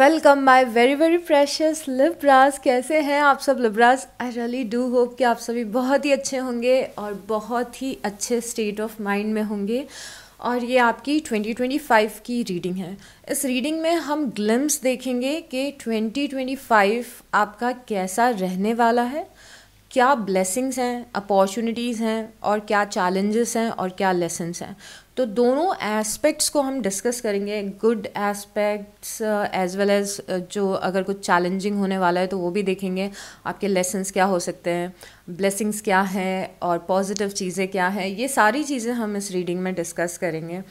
Welcome my very very precious Libras कैसे हैं आप सब Libras I really do hope कि आप सभी बहुत ही अच्छे होंगे और बहुत ही अच्छे स्टेट ऑफ माइंड में होंगे और ये आपकी 2025 की रीडिंग है इस रीडिंग में हम ग्लिम्स देखेंगे कि 2025 आपका कैसा रहने वाला है क्या ब्लेसिंग्स हैं अपॉर्चुनिटीज़ हैं और क्या चैलेंजेस हैं और क्या लेसन्स हैं तो दोनों एस्पेक्ट्स को हम डिस्कस करेंगे good aspects as well as जो अगर कुछ चैलेंजिंग होने वाला है तो वो भी देखेंगे आपके लेसन्स क्या हो सकते हैं ब्लेसिंग्स क्या है और पॉजिटिव चीज़ें क्या हैं ये सारी चीज़ें हम इस रीडिंग में डिस्कस करेंगे uh,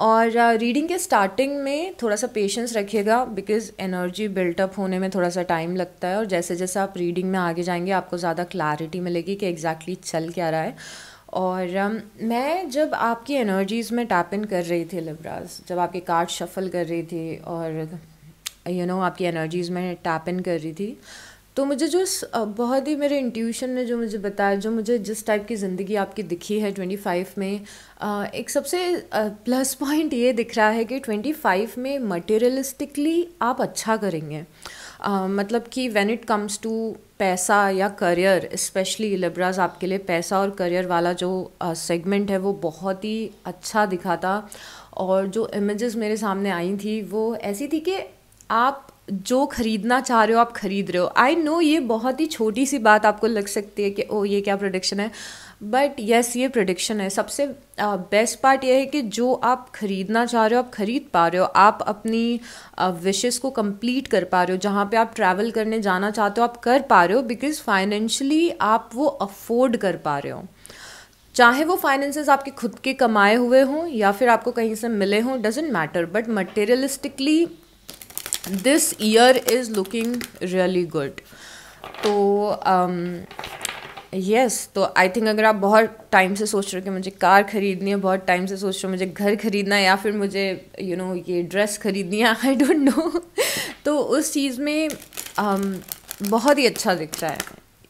और रीडिंग uh, के स्टार्टिंग में थोड़ा सा पेशेंस रखिएगा बिकॉज एनर्जी बिल्टअप होने में थोड़ा सा टाइम लगता है और जैसे जैसे आप रीडिंग में आगे जाएंगे आपको ज़्यादा क्लैरिटी मिलेगी कि एग्जैक्टली exactly चल क्या रहा है और um, मैं जब आपकी एनर्जीज़ में टैप इन कर रही थी लिब्राज जब आपके कार्ड शफल कर रही थी और यू you नो know, आपकी एनर्जीज़ में टैप इन कर रही थी तो मुझे जो बहुत ही मेरे इंट्यूशन ने जो मुझे बताया जो मुझे जिस टाइप की ज़िंदगी आपकी दिखी है ट्वेंटी फाइव में एक सबसे प्लस पॉइंट ये दिख रहा है कि ट्वेंटी फाइव में मटेरियलिस्टिकली आप अच्छा करेंगे Uh, मतलब कि व्हेन इट कम्स टू पैसा या करियर स्पेशली लिब्राज आपके लिए पैसा और करियर वाला जो सेगमेंट uh, है वो बहुत ही अच्छा दिखा था और जो इमेजेस मेरे सामने आई थी वो ऐसी थी कि आप जो खरीदना चाह रहे हो आप खरीद रहे हो आई नो ये बहुत ही छोटी सी बात आपको लग सकती है कि ओ ये क्या प्रोडिक्शन है बट यस yes, ये प्रोडिक्शन है सबसे बेस्ट पार्ट ये है कि जो आप ख़रीदना चाह रहे हो आप ख़रीद पा रहे हो आप अपनी विशेज़ को कंप्लीट कर पा रहे हो जहाँ पे आप ट्रैवल करने जाना चाहते हो आप कर पा रहे हो बिकॉज़ फाइनेंशली आप वो अफोर्ड कर पा रहे हो चाहे वो फाइनेंसेस आपके खुद के कमाए हुए हों या फिर आपको कहीं से मिले हों doesn't matter but materialistically this year is looking really good तो यस um, तो आई थिंक अगर आप बहुत टाइम से सोच रहे हो कि मुझे कार खरीदनी है बहुत टाइम से सोच रहे हो मुझे घर खरीदना है या फिर मुझे यू you नो know, ये ड्रेस खरीदनी है आई डोंट नो तो उस चीज़ में um, बहुत ही अच्छा दिखता है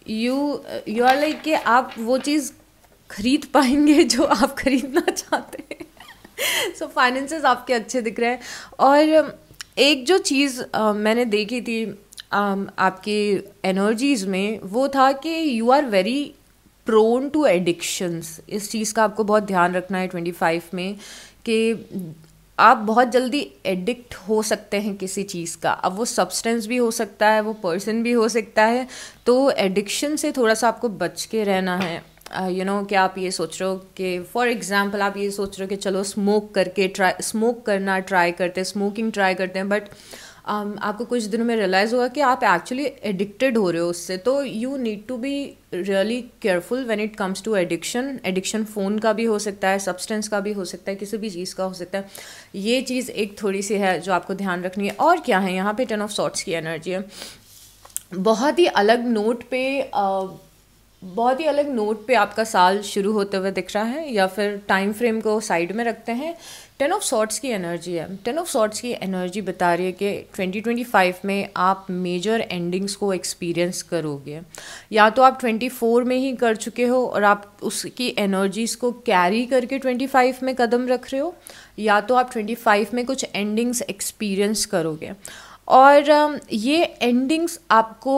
यू यू आर लाइक कि आप वो चीज़ खरीद पाएंगे जो आप खरीदना चाहते हैं सो so, फाइनेंसेस आपके अच्छे दिख रहे हैं और एक जो चीज़ मैंने देखी थी आपके एनर्जीज़ में वो था कि you are very prone to addictions इस चीज़ का आपको बहुत ध्यान रखना है ट्वेंटी फाइव में कि आप बहुत जल्दी एडिक्ट हो सकते हैं किसी चीज़ का अब वो सब्सटेंस भी हो सकता है वो पर्सन भी हो सकता है तो एडिक्शन से थोड़ा सा आपको बच के रहना है यू uh, नो कि आप ये सोच रहे हो कि फॉर एग्ज़ाम्पल आप ये सोच रहे हो कि चलो स्मोक करके ट्राई स्मोक करना ट्राई करते हैं स्मोकिंग ट्राई करते हैं बट um, आपको कुछ दिनों में रियलाइज़ होगा कि आप एक्चुअली एडिक्टेड हो रहे हो उससे तो you need to be really careful when it comes to addiction addiction phone का भी हो सकता है सब्सटेंस का भी हो सकता है किसी भी चीज़ का हो सकता है ये चीज़ एक थोड़ी सी है जो आपको ध्यान रखनी है और क्या है यहाँ पे टर्न ऑफ सॉट्स की एनर्जी है बहुत ही अलग नोट पे uh, बहुत ही अलग नोट पे आपका साल शुरू होते हुए दिख रहा है या फिर टाइम फ्रेम को साइड में रखते हैं टेन ऑफ शॉर्ट्स की एनर्जी है टेन ऑफ शॉर्ट्स की एनर्जी बता रही है कि 2025 में आप मेजर एंडिंग्स को एक्सपीरियंस करोगे या तो आप 24 में ही कर चुके हो और आप उसकी एनर्जीज़ को कैरी करके 25 में कदम रख रहे हो या तो आप 25 में कुछ एंडिंग्स एक्सपीरियंस करोगे और um, ये एंडिंग्स आपको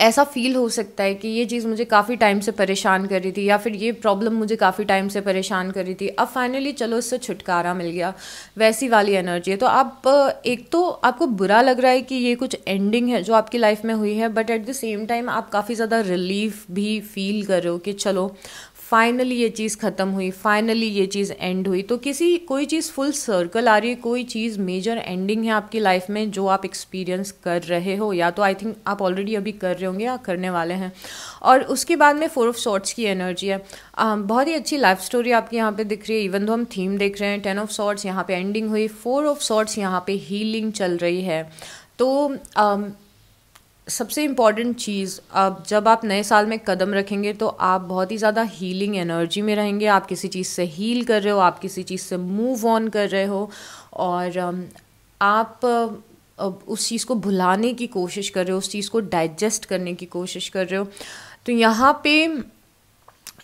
ऐसा फील हो सकता है कि ये चीज़ मुझे काफ़ी टाइम से परेशान कर रही थी या फिर ये प्रॉब्लम मुझे काफ़ी टाइम से परेशान कर रही थी अब फाइनली चलो इससे छुटकारा मिल गया वैसी वाली एनर्जी है तो आप एक तो आपको बुरा लग रहा है कि ये कुछ एंडिंग है जो आपकी लाइफ में हुई है but at the same time आप काफ़ी ज़्यादा रिलीफ भी फील कर रहे हो कि चलो फाइनली ये चीज़ ख़त्म हुई फाइनली ये चीज़ एंड हुई तो किसी कोई चीज़ फुल सर्कल आ रही है कोई चीज़ मेजर एंडिंग है आपकी लाइफ में जो आप एक्सपीरियंस कर रहे हो या तो आई थिंक आप ऑलरेडी अभी कर रहे होंगे या करने वाले हैं और उसके बाद में फोर ऑफ शॉर्ट्स की एनर्जी है आ, बहुत ही अच्छी लाइफ स्टोरी आपकी यहाँ पे दिख रही है इवन तो हम थीम देख रहे हैं टेन ऑफ शॉर्ट्स यहाँ पे एंडिंग हुई फोर ऑफ शॉर्ट्स यहाँ पे हीलिंग चल रही है तो सबसे इम्पॉर्टेंट चीज़ अब जब आप नए साल में कदम रखेंगे तो आप बहुत ही ज़्यादा हीलिंग एनर्जी में रहेंगे आप किसी चीज़ से हील कर रहे हो आप किसी चीज़ से मूव ऑन कर रहे हो और um, आप uh, उस चीज़ को भुलाने की कोशिश कर रहे हो उस चीज़ को डाइजेस्ट करने की कोशिश कर रहे हो तो यहाँ पे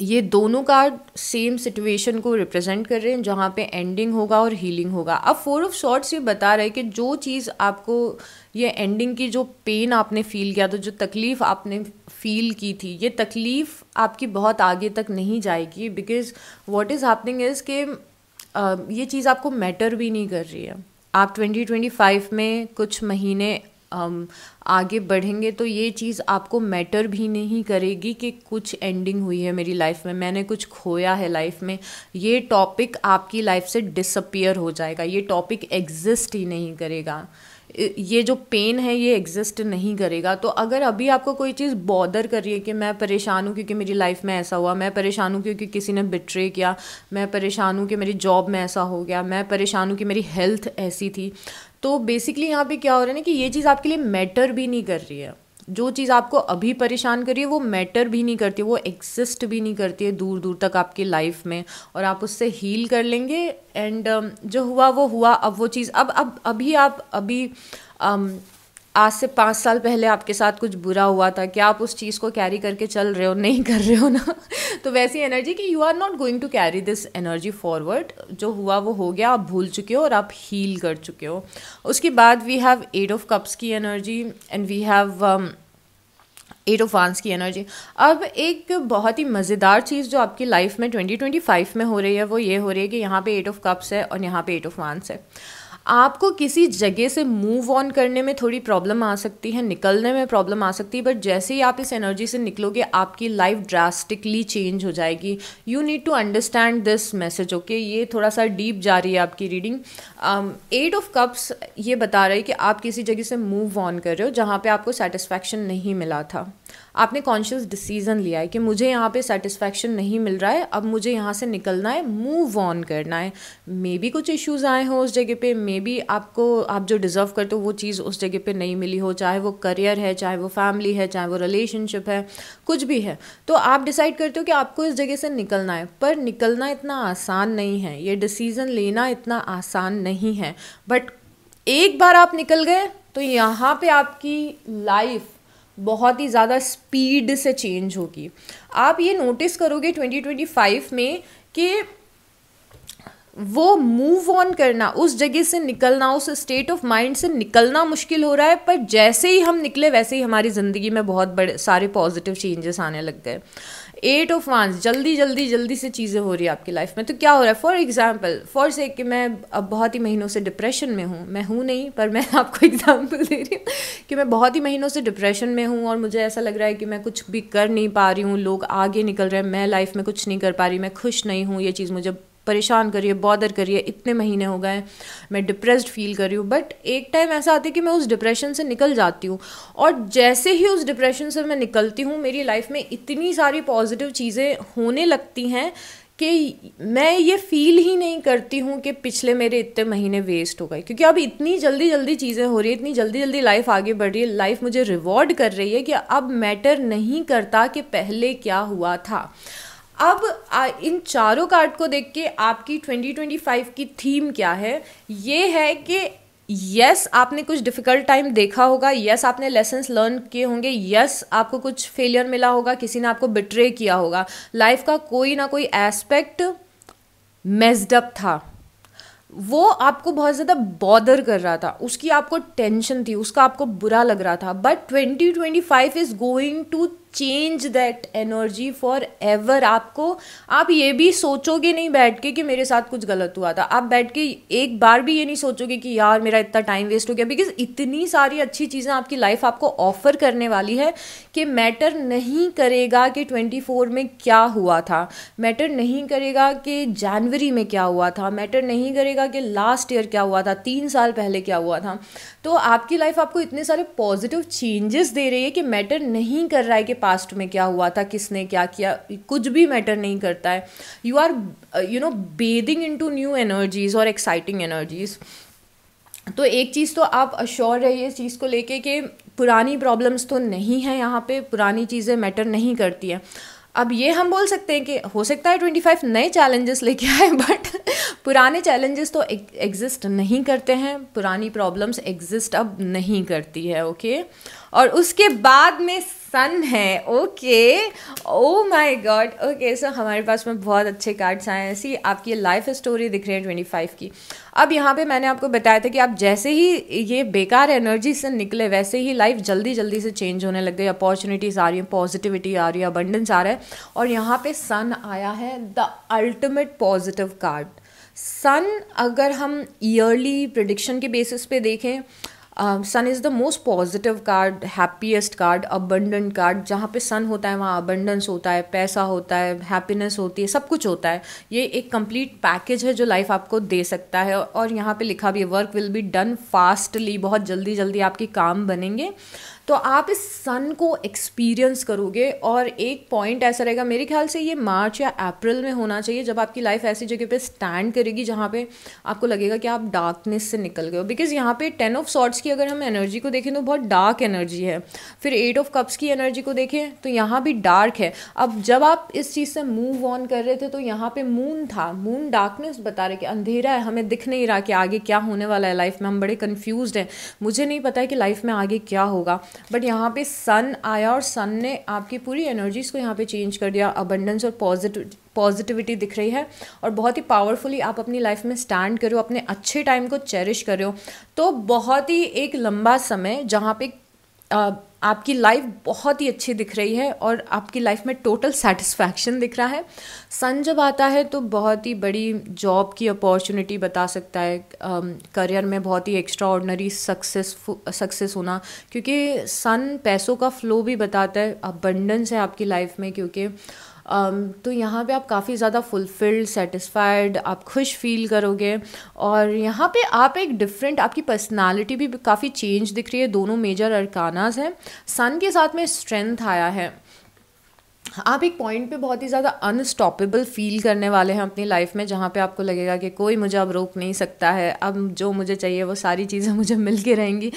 ये दोनों कार्ड सेम सिचुएशन को रिप्रेजेंट कर रहे हैं जहाँ पे एंडिंग होगा और हीलिंग होगा अब फोर ऑफ शॉर्ट्स ये बता रहे हैं कि जो चीज़ आपको ये एंडिंग की जो पेन आपने फील किया था तो जो तकलीफ़ आपने फील की थी ये तकलीफ़ आपकी बहुत आगे तक नहीं जाएगी because what is happening is के ये चीज़ आपको मैटर भी नहीं कर रही है आप 2025 में कुछ महीने आगे बढ़ेंगे तो ये चीज़ आपको मैटर भी नहीं करेगी कि कुछ एंडिंग हुई है मेरी लाइफ में मैंने कुछ खोया है लाइफ में ये टॉपिक आपकी लाइफ से डिसअपियर हो जाएगा ये टॉपिक एग्जिस्ट ही नहीं करेगा ये जो पेन है ये एग्जिस्ट नहीं करेगा तो अगर अभी आपको कोई चीज़ बॉदर कर रही है कि मैं परेशान हूँ क्योंकि मेरी लाइफ में ऐसा हुआ मैं परेशान हूँ क्योंकि किसी ने बिट्रे किया मैं परेशान हूँ कि मेरी जॉब में ऐसा हो गया मैं परेशान हूँ कि मेरी हेल्थ ऐसी थी तो बेसिकली यहाँ पे क्या हो रहा है ना कि ये चीज़ आपके लिए मैटर भी नहीं कर रही है जो चीज़ आपको अभी परेशान कर रही है वो मैटर भी नहीं करती वो एग्जिस्ट भी नहीं करती है दूर दूर तक आपकी लाइफ में और आप उससे हील कर लेंगे एंड um, जो हुआ वो हुआ अब वो चीज़ अब अब अभी आप अभी um, आज से पाँच साल पहले आपके साथ कुछ बुरा हुआ था कि आप उस चीज़ को कैरी करके चल रहे हो नहीं कर रहे हो ना तो वैसी एनर्जी कि you are not going to carry this energy forward जो हुआ वो हो गया आप भूल चुके हो और आप हील कर चुके हो उसके बाद we have eight of cups की energy and we have eight of wands की एनर्जी अब एक बहुत ही मज़ेदार चीज़ जो आपकी लाइफ में 2025 में हो रही है वो ये हो रही है कि यहाँ पे एट ऑफ कप्स है और यहाँ पे एट ऑफ वांस है आपको किसी जगह से मूव ऑन करने में थोड़ी प्रॉब्लम आ सकती है निकलने में प्रॉब्लम आ सकती है बट जैसे ही आप इस एनर्जी से निकलोगे आपकी लाइफ ड्रास्टिकली चेंज हो जाएगी you need to understand this message okay ये थोड़ा सा डीप जा रही है आपकी रीडिंग एट ऑफ कप्स ये बता रही है कि आप किसी जगह से मूव ऑन कर रहे हो जहाँ पे आपको सेटिस्फैक्शन नहीं मिला था आपने कॉन्शियस डिसीज़न लिया है कि मुझे यहाँ पे सेटिस्फेक्शन नहीं मिल रहा है अब मुझे यहाँ से निकलना है मूव ऑन करना है मे बी कुछ इश्यूज आए हों उस जगह पे मे बी आपको आप जो डिज़र्व करते हो वो चीज़ उस जगह पे नहीं मिली हो चाहे वो करियर है चाहे वो फैमिली है चाहे वो रिलेशनशिप है कुछ भी है तो आप डिसाइड करते हो कि आपको इस जगह से निकलना है पर निकलना इतना आसान नहीं है ये डिसीज़न लेना इतना आसान नहीं है बट एक बार आप निकल गए तो यहाँ पे आपकी लाइफ बहुत ही ज़्यादा स्पीड से चेंज होगी आप ये नोटिस करोगे 2025 में कि वो मूव ऑन करना उस जगह से निकलना उस स्टेट ऑफ माइंड से निकलना मुश्किल हो रहा है पर जैसे ही हम निकले वैसे ही हमारी ज़िंदगी में बहुत बड़े सारे पॉजिटिव चेंजेस आने लग गए एट ऑफ वांस जल्दी जल्दी जल्दी से चीज़ें हो रही है आपकी लाइफ में तो क्या हो रहा है फॉर एग्जाम्पल फॉर से कि मैं अब बहुत ही महीनों से डिप्रेशन में हूँ मैं हूँ नहीं पर मैं आपको एग्जाम्पल दे रही हूँ कि मैं बहुत ही महीनों से डिप्रेशन में हूँ और मुझे ऐसा लग रहा है कि मैं कुछ भी कर नहीं पा रही हूँ लोग आगे निकल रहे हैं मैं लाइफ में कुछ नहीं कर पा रही मैं खुश नहीं हूँ ये चीज़ मुझे परेशान कर रही है बॉदर कर रही है इतने महीने हो गए मैं डिप्रेस्ड फील कर रही हूँ बट एक टाइम ऐसा आता है कि मैं उस डिप्रेशन से निकल जाती हूँ और जैसे ही उस डिप्रेशन से मैं निकलती हूँ मेरी लाइफ में इतनी सारी पॉजिटिव चीज़ें होने लगती हैं कि मैं ये फील ही नहीं करती हूँ कि पिछले मेरे इतने महीने वेस्ट हो गए क्योंकि अब इतनी जल्दी जल्दी चीज़ें हो रही है इतनी जल्दी जल्दी लाइफ आगे बढ़ रही है लाइफ मुझे रिवॉर्ड कर रही है कि अब मैटर नहीं करता कि पहले क्या हुआ था अब इन चारों कार्ड को देख के आपकी 2025 की थीम क्या है ये है कि यस yes, आपने कुछ डिफ़िकल्ट टाइम देखा होगा यस yes, आपने लेसन्स लर्न किए होंगे यस yes, आपको कुछ फेलियर मिला होगा किसी ने आपको बिट्रे किया होगा लाइफ का कोई ना कोई एस्पेक्ट मेजडअप था वो आपको बहुत ज़्यादा बॉदर कर रहा था उसकी आपको टेंशन थी उसका आपको बुरा लग रहा था but 2025 is going to change that energy forever आपको आप ये भी सोचोगे नहीं बैठ के कि मेरे साथ कुछ गलत हुआ था आप बैठ के एक बार भी ये नहीं सोचोगे कि यार मेरा इतना टाइम वेस्ट हो गया बिकॉज इतनी सारी अच्छी चीज़ें आपकी लाइफ आपको ऑफर करने वाली है कि मैटर नहीं करेगा कि ट्वेंटी फोर में क्या हुआ था मैटर नहीं करेगा कि जनवरी में क्या हुआ था मैटर नहीं करेगा कि लास्ट ईयर क्या हुआ था तीन साल पहले क्या हुआ था तो आपकी लाइफ आपको इतने सारे पॉजिटिव चेंजेस दे रही है कि मैटर नहीं कर रहा है कि पास्ट में क्या हुआ था किसने क्या किया कुछ भी मैटर नहीं करता है you are you know bathing into new energies और एक्साइटिंग एनर्जीज़ तो एक चीज़ तो आप अश्योर रहिए इस चीज़ को लेके कि पुरानी प्रॉब्लम्स तो नहीं है यहाँ पे पुरानी चीज़ें मैटर नहीं करती हैं अब ये हम बोल सकते हैं कि हो सकता है ट्वेंटी फाइव नए चैलेंजेस लेके आए बट पुराने चैलेंजेस तो एग्जिस्ट नहीं करते हैं पुरानी प्रॉब्लम्स एग्जिस्ट अब नहीं करती है ओके okay? और उसके बाद में सन है okay oh my god okay so हमारे पास में बहुत अच्छे कार्ड्स आए हैं सी आपकी लाइफ स्टोरी दिख रही है ट्वेंटी फाइव की अब यहाँ पे मैंने आपको बताया था कि आप जैसे ही ये बेकार एनर्जी से निकले वैसे ही लाइफ जल्दी जल्दी से चेंज होने लग गई अपॉर्चुनिटीज़ आ रही हैं पॉजिटिविटी आ रही है अबंडेंस आ रहा है और यहाँ पे सन आया है the ultimate positive card sun अगर हम ईयरली प्रडिक्शन के बेसिस पे देखें sun is the most positive card happiest card abundant card जहाँ पे सन होता है वहाँ अबंडेंस होता है पैसा होता है हैप्पीनेस होती है सब कुछ होता है ये एक कंप्लीट पैकेज है जो लाइफ आपको दे सकता है और यहाँ पे लिखा भी है work will be done fastly बहुत जल्दी जल्दी आपके काम बनेंगे तो आप इस सन को एक्सपीरियंस करोगे और एक पॉइंट ऐसा रहेगा मेरे ख्याल से ये मार्च या अप्रैल में होना चाहिए जब आपकी लाइफ ऐसी जगह पे स्टैंड करेगी जहाँ पे आपको लगेगा कि आप डार्कनेस से निकल गए हो बिकॉज यहाँ पे टेन ऑफ सॉर्ट्स की अगर हम एनर्जी को देखें तो बहुत डार्क एनर्जी है फिर एट ऑफ कप्स की एनर्जी को देखें तो यहाँ भी डार्क है अब जब आप इस चीज़ से मूव ऑन कर रहे थे तो यहाँ पे मून था मून डार्कनेस बता रहे कि अंधेरा है हमें दिख नहीं रहा कि आगे क्या होने वाला है लाइफ में हम बड़े कन्फ्यूज हैं मुझे नहीं पता है कि लाइफ में आगे क्या होगा बट यहाँ पे सन आया और सन ने आपकी पूरी एनर्जीज़ को यहाँ पे चेंज कर दिया अबंडेंस और पॉजिटिव पॉजिटिविटी दिख रही है और बहुत ही पावरफुली आप अपनी लाइफ में स्टैंड करो अपने अच्छे टाइम को चेरिश करो तो बहुत ही एक लंबा समय जहाँ पे आपकी लाइफ बहुत ही अच्छी दिख रही है और आपकी लाइफ में टोटल सेटिस्फैक्शन दिख रहा है सन जब आता है तो बहुत ही बड़ी जॉब की अपॉर्चुनिटी बता सकता है करियर में बहुत ही एक्स्ट्रा ऑर्डनरी सक्सेसफुल सक्सेस होना क्योंकि सन पैसों का फ्लो भी बताता है अबंडेंस है आपकी लाइफ में क्योंकि Um, तो यहाँ पे आप काफ़ी ज़्यादा फुलफिल्ड सेटिस्फाइड आप खुश फील करोगे और यहाँ पे आप एक डिफरेंट आपकी पर्सनालिटी भी काफ़ी चेंज दिख रही है दोनों मेजर अरकानाज हैं सन के साथ में स्ट्रेंथ आया है आप एक पॉइंट पे बहुत ही ज़्यादा अनस्टॉपेबल फील करने वाले हैं अपनी लाइफ में जहाँ पे आपको लगेगा कि कोई मुझे अब रोक नहीं सकता है अब जो मुझे चाहिए वो सारी चीज़ें मुझे मिल के रहेंगी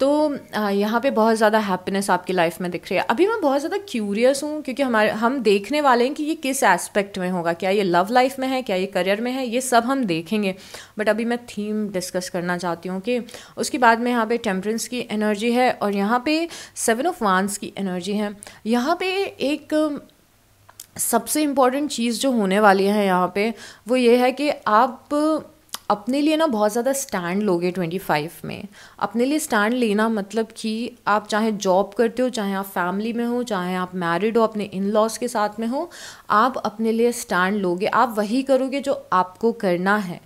तो यहाँ पे बहुत ज़्यादा हैप्पीनेस आपकी लाइफ में दिख रही है अभी मैं बहुत ज़्यादा क्यूरियस हूँ क्योंकि हमारे हम देखने वाले हैं कि ये किस एस्पेक्ट में होगा क्या ये लव लाइफ में है क्या ये करियर में है ये सब हम देखेंगे बट अभी मैं थीम डिस्कस करना चाहती हूँ कि उसके बाद में यहाँ पे टेम्परेंस की एनर्जी है और यहाँ पे सेवन ऑफ वांस की एनर्जी है यहाँ पे एक um, सबसे इम्पॉर्टेंट चीज़ जो होने वाली है यहाँ पे वो ये है कि आप अपने लिए ना बहुत ज़्यादा स्टैंड लोगे 25 में अपने लिए स्टैंड लेना मतलब कि आप चाहे जॉब करते हो चाहे आप फैमिली में हो चाहे आप मैरिड हो अपने इन लॉज के साथ में हो आप अपने लिए स्टैंड लोगे आप वही करोगे जो आपको करना है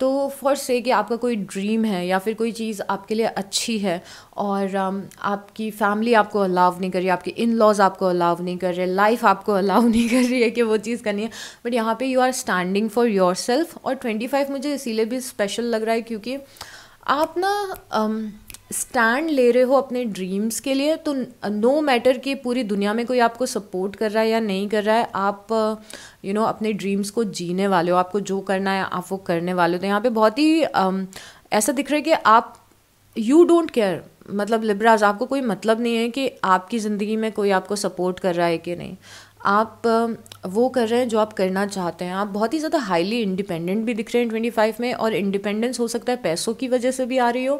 तो फॉर से कि आपका कोई ड्रीम है या फिर कोई चीज़ आपके लिए अच्छी है और um, आपकी फैमिली आपको अलाव नहीं कर रही आपके इन लॉज आपको अलाव नहीं कर रहे लाइफ आपको अलाव नहीं कर रही है कि वो चीज़ करनी है बट यहाँ पे you are standing for yourself और ट्वेंटी फाइव मुझे इसीलिए भी स्पेशल लग रहा है क्योंकि आप ना um, स्टैंड ले रहे हो अपने ड्रीम्स के लिए तो नो मैटर कि पूरी दुनिया में कोई आपको सपोर्ट कर रहा है या नहीं कर रहा है आप you uh, know you know, अपने ड्रीम्स को जीने वाले हो आपको जो करना है आप वो करने वाले हो तो यहाँ पे बहुत ही um, ऐसा दिख रहा है कि आप यू डोंट केयर मतलब लिबराज आपको कोई मतलब नहीं है कि आपकी ज़िंदगी में कोई आपको सपोर्ट कर रहा है कि नहीं आप uh, वो कर रहे हैं जो आप करना चाहते हैं आप बहुत ही ज़्यादा हाईली इंडिपेंडेंट भी दिख रहे हैं ट्वेंटी फाइव में और इंडिपेंडेंस हो सकता है पैसों की वजह से भी आ रही हो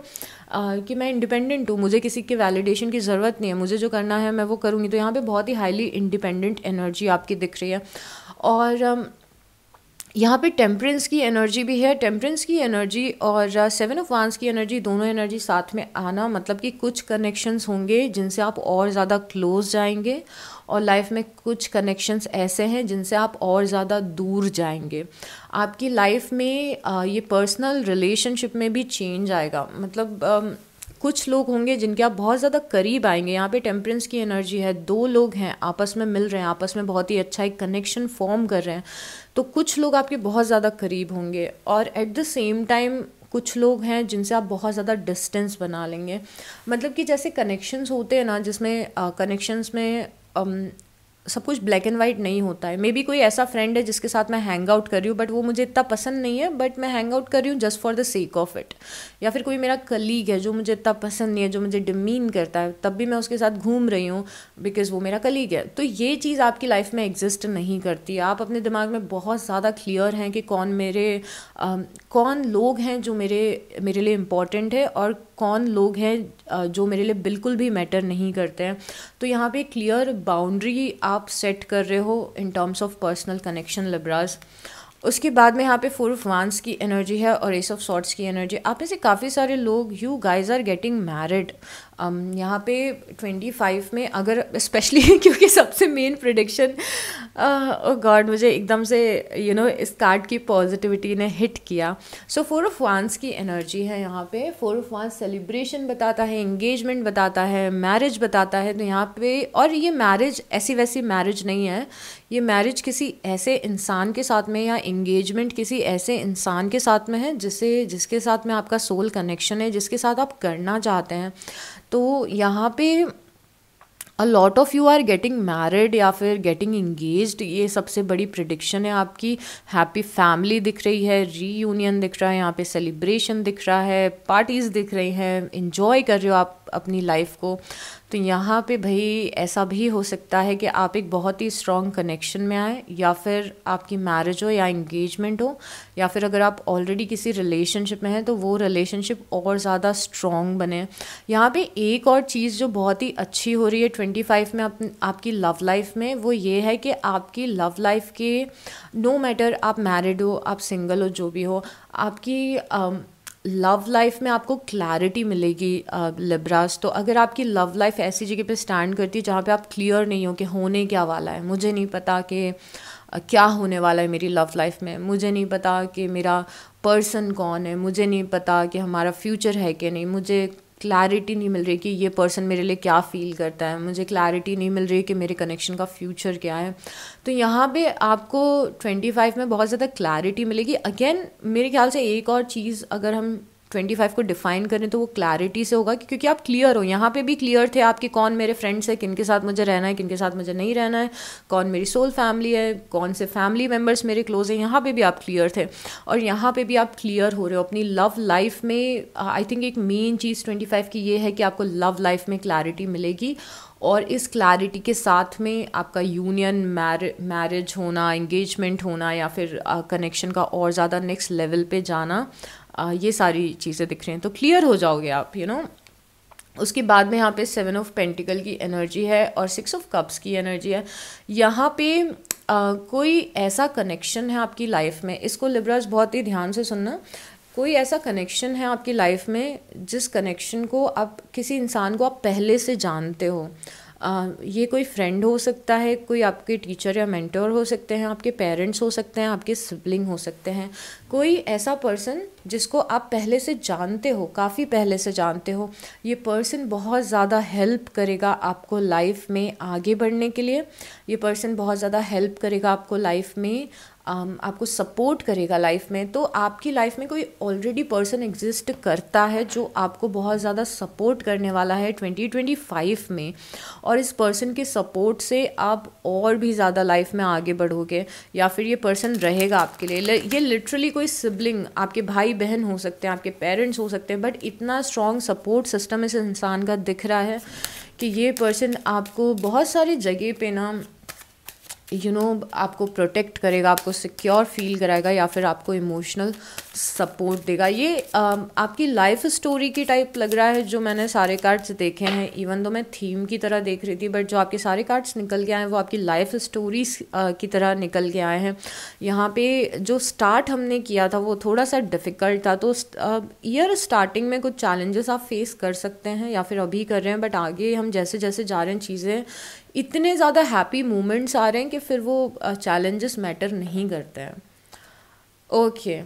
आ, कि मैं इंडिपेंडेंट हूँ मुझे किसी के वैलिडेशन की ज़रूरत नहीं है मुझे जो करना है मैं वो करूँगी तो यहाँ पर बहुत ही हाईली इंडिपेंडेंट एनर्जी आपकी दिख रही है और यहाँ पे टेम्परेंस की एनर्जी भी है टेम्परेंस की एनर्जी और सेवन ऑफ वांस की एनर्जी दोनों एनर्जी साथ में आना मतलब कि कुछ कनेक्शंस होंगे जिनसे आप और ज़्यादा क्लोज जाएंगे और लाइफ में कुछ कनेक्शंस ऐसे हैं जिनसे आप और ज़्यादा दूर जाएंगे आपकी लाइफ में ये पर्सनल रिलेशनशिप में भी चेंज आएगा मतलब कुछ लोग होंगे जिनके आप बहुत ज़्यादा करीब आएंगे यहाँ पे टेम्परेंस की एनर्जी है दो लोग हैं आपस में मिल रहे हैं आपस में बहुत ही अच्छा एक कनेक्शन फॉर्म कर रहे हैं तो कुछ लोग आपके बहुत ज़्यादा करीब होंगे और एट द सेम टाइम कुछ लोग हैं जिनसे आप बहुत ज़्यादा डिस्टेंस बना लेंगे मतलब कि जैसे कनेक्शंस होते हैं ना जिसमें कनेक्शंस में Um, सब कुछ ब्लैक एंड वाइट नहीं होता है मे बी कोई ऐसा फ्रेंड है जिसके साथ मैं हैंग आउट कर रही हूँ बट वो मुझे इतना पसंद नहीं है बट मैं हैंग आउट कर रही हूँ just for the sake of it या फिर कोई मेरा कलीग है जो मुझे इतना पसंद नहीं है जो मुझे डिमीन करता है तब भी मैं उसके साथ घूम रही हूँ बिकॉज वो मेरा कलीग है तो ये चीज़ आपकी लाइफ में एग्जिस्ट नहीं करती आप अपने दिमाग में बहुत ज़्यादा क्लियर हैं कि कौन मेरे आ, um, कौन लोग हैं जो मेरे मेरे लिए इम्पॉर्टेंट है और कौन लोग हैं जो मेरे लिए बिल्कुल भी मैटर नहीं करते हैं तो यहाँ पे क्लियर बाउंड्री आप सेट कर रहे हो in terms of personal connection Libras उसके बाद में यहाँ पे फोर ऑफ वांस की एनर्जी है और एस ऑफ सॉर्ट्स की एनर्जी आप में से काफ़ी सारे लोग you guys are getting married um, यहाँ पे 25 में अगर स्पेशली क्योंकि सबसे मेन प्रिडिक्शन गॉड मुझे एकदम से यू नो इस कार्ड की पॉजिटिविटी ने हिट किया सो फोर ऑफ वांस की एनर्जी है यहाँ पे फोर ऑफ वांस सेलिब्रेशन बताता है इंगेजमेंट बताता है मैरिज बताता है तो यहाँ पे और ये मैरिज ऐसी वैसी मैरिज नहीं है ये मैरिज किसी ऐसे इंसान के साथ में या इंगेजमेंट किसी ऐसे इंसान के साथ में है जिसे जिसके साथ में आपका सोल कनेक्शन है जिसके साथ आप करना चाहते हैं तो यहाँ पे a lot of you are getting married या फिर गेटिंग इंगेज ये सबसे बड़ी प्रडिक्शन है आपकी हैप्पी फैमिली दिख रही है री दिख रहा है यहाँ पे सेलिब्रेशन दिख रहा है पार्टीज़ दिख रही हैं इंजॉय कर रहे हो आप अपनी लाइफ को तो यहाँ पे भाई ऐसा भी हो सकता है कि आप एक बहुत ही स्ट्रॉन्ग कनेक्शन में आए या फिर आपकी मैरिज हो या इंगेजमेंट हो या फिर अगर आप ऑलरेडी किसी रिलेशनशिप में हैं तो वो रिलेशनशिप और ज़्यादा स्ट्रॉन्ग बने यहाँ पे एक और चीज़ जो बहुत ही अच्छी हो रही है ट्वेंटी फाइव में आप, आपकी लव लाइफ में वो ये है कि आपकी लव लाइफ के नो no मैटर आप मैरिड हो आप सिंगल हो जो भी हो आपकी um, लव लाइफ में आपको क्लैरिटी मिलेगी लिब्रास तो अगर आपकी लव लाइफ ऐसी जगह पे स्टैंड करती है जहाँ पे आप क्लियर नहीं हो कि होने क्या वाला है मुझे नहीं पता कि क्या होने वाला है मेरी लव लाइफ में मुझे नहीं पता कि मेरा पर्सन कौन है मुझे नहीं पता कि हमारा फ्यूचर है कि नहीं मुझे क्लैरिटी नहीं मिल रही कि ये पर्सन मेरे लिए क्या फ़ील करता है मुझे क्लैरिटी नहीं मिल रही कि मेरे कनेक्शन का फ्यूचर क्या है तो यहाँ पे आपको 25 में बहुत ज़्यादा क्लैरिटी मिलेगी अगेन मेरे ख्याल से एक और चीज़ अगर हम ट्वेंटी फाइव को डिफाइन करें तो वो क्लैरिटी से होगा क्योंकि आप क्लियर हो यहाँ पे भी क्लियर थे आपके कौन मेरे फ्रेंड्स हैं किन के साथ मुझे रहना है किन के साथ मुझे नहीं रहना है कौन मेरी सोल फैमिली है कौन से फैमिली मेम्बर्स मेरे क्लोज हैं यहाँ पर भी आप क्लियर थे और यहाँ पर भी आप क्लियर हो रहे हो अपनी लव लाइफ में आई थिंक एक मेन चीज़ ट्वेंटी फाइव की ये है कि आपको लव लाइफ में क्लैरिटी मिलेगी और इस क्लैरिटी के साथ में आपका यूनियन मैरिज होना एंगेजमेंट होना या फिर कनेक्शन uh, का और ज़्यादा नेक्स्ट लेवल पे जाना ये सारी चीज़ें दिख रही हैं तो क्लियर हो जाओगे आप यू you नो know? उसके बाद में यहाँ पे सेवन ऑफ पेंटिकल की एनर्जी है और सिक्स ऑफ कप्स की एनर्जी है यहाँ पे आ, कोई ऐसा कनेक्शन है आपकी लाइफ में इसको लिब्राज बहुत ही ध्यान से सुनना कोई ऐसा कनेक्शन है आपकी लाइफ में जिस कनेक्शन को आप किसी इंसान को आप पहले से जानते हो ये कोई फ्रेंड हो सकता है कोई आपके टीचर या मेंटर हो सकते हैं आपके पेरेंट्स हो सकते हैं आपके सिबलिंग हो सकते हैं कोई ऐसा पर्सन जिसको आप पहले से जानते हो काफ़ी पहले से जानते हो ये पर्सन बहुत ज़्यादा हेल्प करेगा आपको लाइफ में आगे बढ़ने के लिए ये पर्सन बहुत ज़्यादा हेल्प करेगा आपको लाइफ में Um, आपको सपोर्ट करेगा लाइफ में तो आपकी लाइफ में कोई ऑलरेडी पर्सन एग्जिस्ट करता है जो आपको बहुत ज़्यादा सपोर्ट करने वाला है 2025 में और इस पर्सन के सपोर्ट से आप और भी ज़्यादा लाइफ में आगे बढ़ोगे या फिर ये पर्सन रहेगा आपके लिए ये लिटरली कोई सिबलिंग आपके भाई बहन हो सकते हैं आपके पेरेंट्स हो सकते हैं बट इतना स्ट्रॉन्ग सपोर्ट सिस्टम इस इंसान का दिख रहा है कि ये पर्सन आपको बहुत सारी जगह पे ना यू you नो know, आपको प्रोटेक्ट करेगा आपको सिक्योर फील कराएगा या फिर आपको इमोशनल सपोर्ट देगा ये um, आपकी लाइफ स्टोरी की टाइप लग रहा है जो मैंने सारे कार्ड्स देखे हैं इवन दो मैं थीम की तरह देख रही थी बट जो आपके सारे कार्ड्स निकल के आए हैं वो आपकी लाइफ स्टोरीज uh, की तरह निकल के आए हैं यहाँ पे जो स्टार्ट हमने किया था वो थोड़ा सा डिफ़िकल्ट था तो ईयर uh, स्टार्टिंग में कुछ चैलेंजेस आप फेस कर सकते हैं या फिर अभी कर रहे हैं बट आगे हम जैसे जैसे जा रहे हैं चीज़ें इतने ज़्यादा हैप्पी मोमेंट्स आ रहे हैं कि फिर वो चैलेंजेस मैटर नहीं करते हैं okay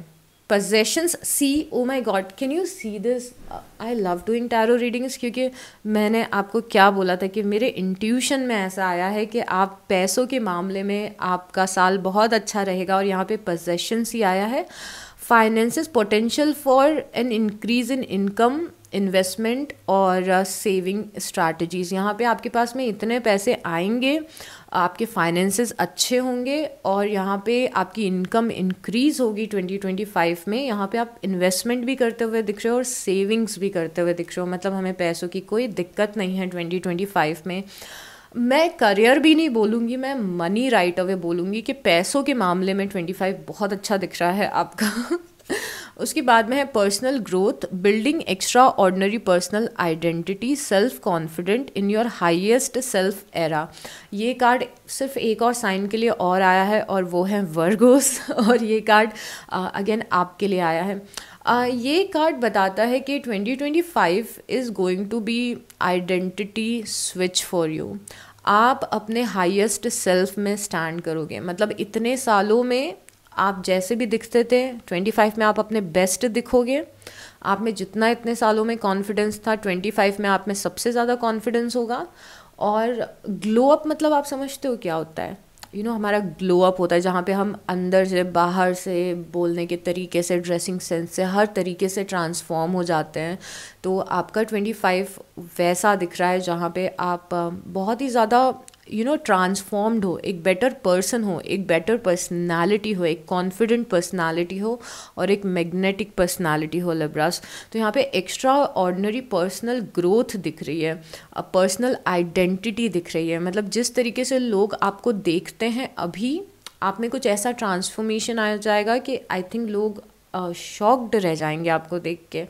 possessions see oh my god can you see this I love doing tarot readings क्योंकि मैंने आपको क्या बोला था कि मेरे इंट्यूशन में ऐसा आया है कि आप पैसों के मामले में आपका साल बहुत अच्छा रहेगा और यहाँ पे पजेशंस ही आया है finance potential for an increase in income investment और सेविंग uh, स्ट्रैटेजीज़ यहाँ पे आपके पास में इतने पैसे आएंगे आपके फाइनेंसेस अच्छे होंगे और यहाँ पे आपकी इनकम इंक्रीज़ होगी 2025 में यहाँ पे आप इन्वेस्टमेंट भी करते हुए दिख रहे हो और सेविंग्स भी करते हुए दिख रहे हो मतलब हमें पैसों की कोई दिक्कत नहीं है 2025 में मैं करियर भी नहीं बोलूँगी मैं मनी राइट अवे बोलूँगी कि पैसों के मामले में 25 बहुत अच्छा दिख रहा है आपका उसके बाद में है personal growth building extraordinary personal identity self confident in your highest self era ये कार्ड सिर्फ एक और साइन के लिए और आया है और वो है वर्गोस और ये कार्ड अगेन uh, आपके लिए आया है आ, uh, ये कार्ड बताता है कि 2025 is going to be identity switch for you आप अपने हाईएस्ट सेल्फ में स्टैंड करोगे मतलब इतने सालों में आप जैसे भी दिखते थे 25 में आप अपने बेस्ट दिखोगे आप में जितना इतने सालों में कॉन्फिडेंस था 25 में आप में सबसे ज़्यादा कॉन्फिडेंस होगा और ग्लो अप मतलब आप समझते हो क्या होता है यू you नो know, हमारा ग्लो अप होता है जहाँ पे हम अंदर से बाहर से बोलने के तरीके से ड्रेसिंग सेंस से हर तरीके से ट्रांसफॉर्म हो जाते हैं तो आपका ट्वेंटी फ़ाइव वैसा दिख रहा है जहाँ पे आप बहुत ही ज़्यादा यू नो ट्रांसफॉर्म्ड हो एक बेटर पर्सन हो एक बेटर पर्सनालिटी हो एक कॉन्फिडेंट पर्सनालिटी हो और एक मैग्नेटिक पर्सनालिटी हो लब्रास तो यहाँ पे एक्स्ट्रा ऑर्डनरी पर्सनल ग्रोथ दिख रही है पर्सनल आइडेंटिटी दिख रही है मतलब जिस तरीके से लोग आपको देखते हैं अभी आप में कुछ ऐसा ट्रांसफॉर्मेशन आ जाएगा कि आई थिंक लोग शॉक्ड रह जाएंगे आपको देख के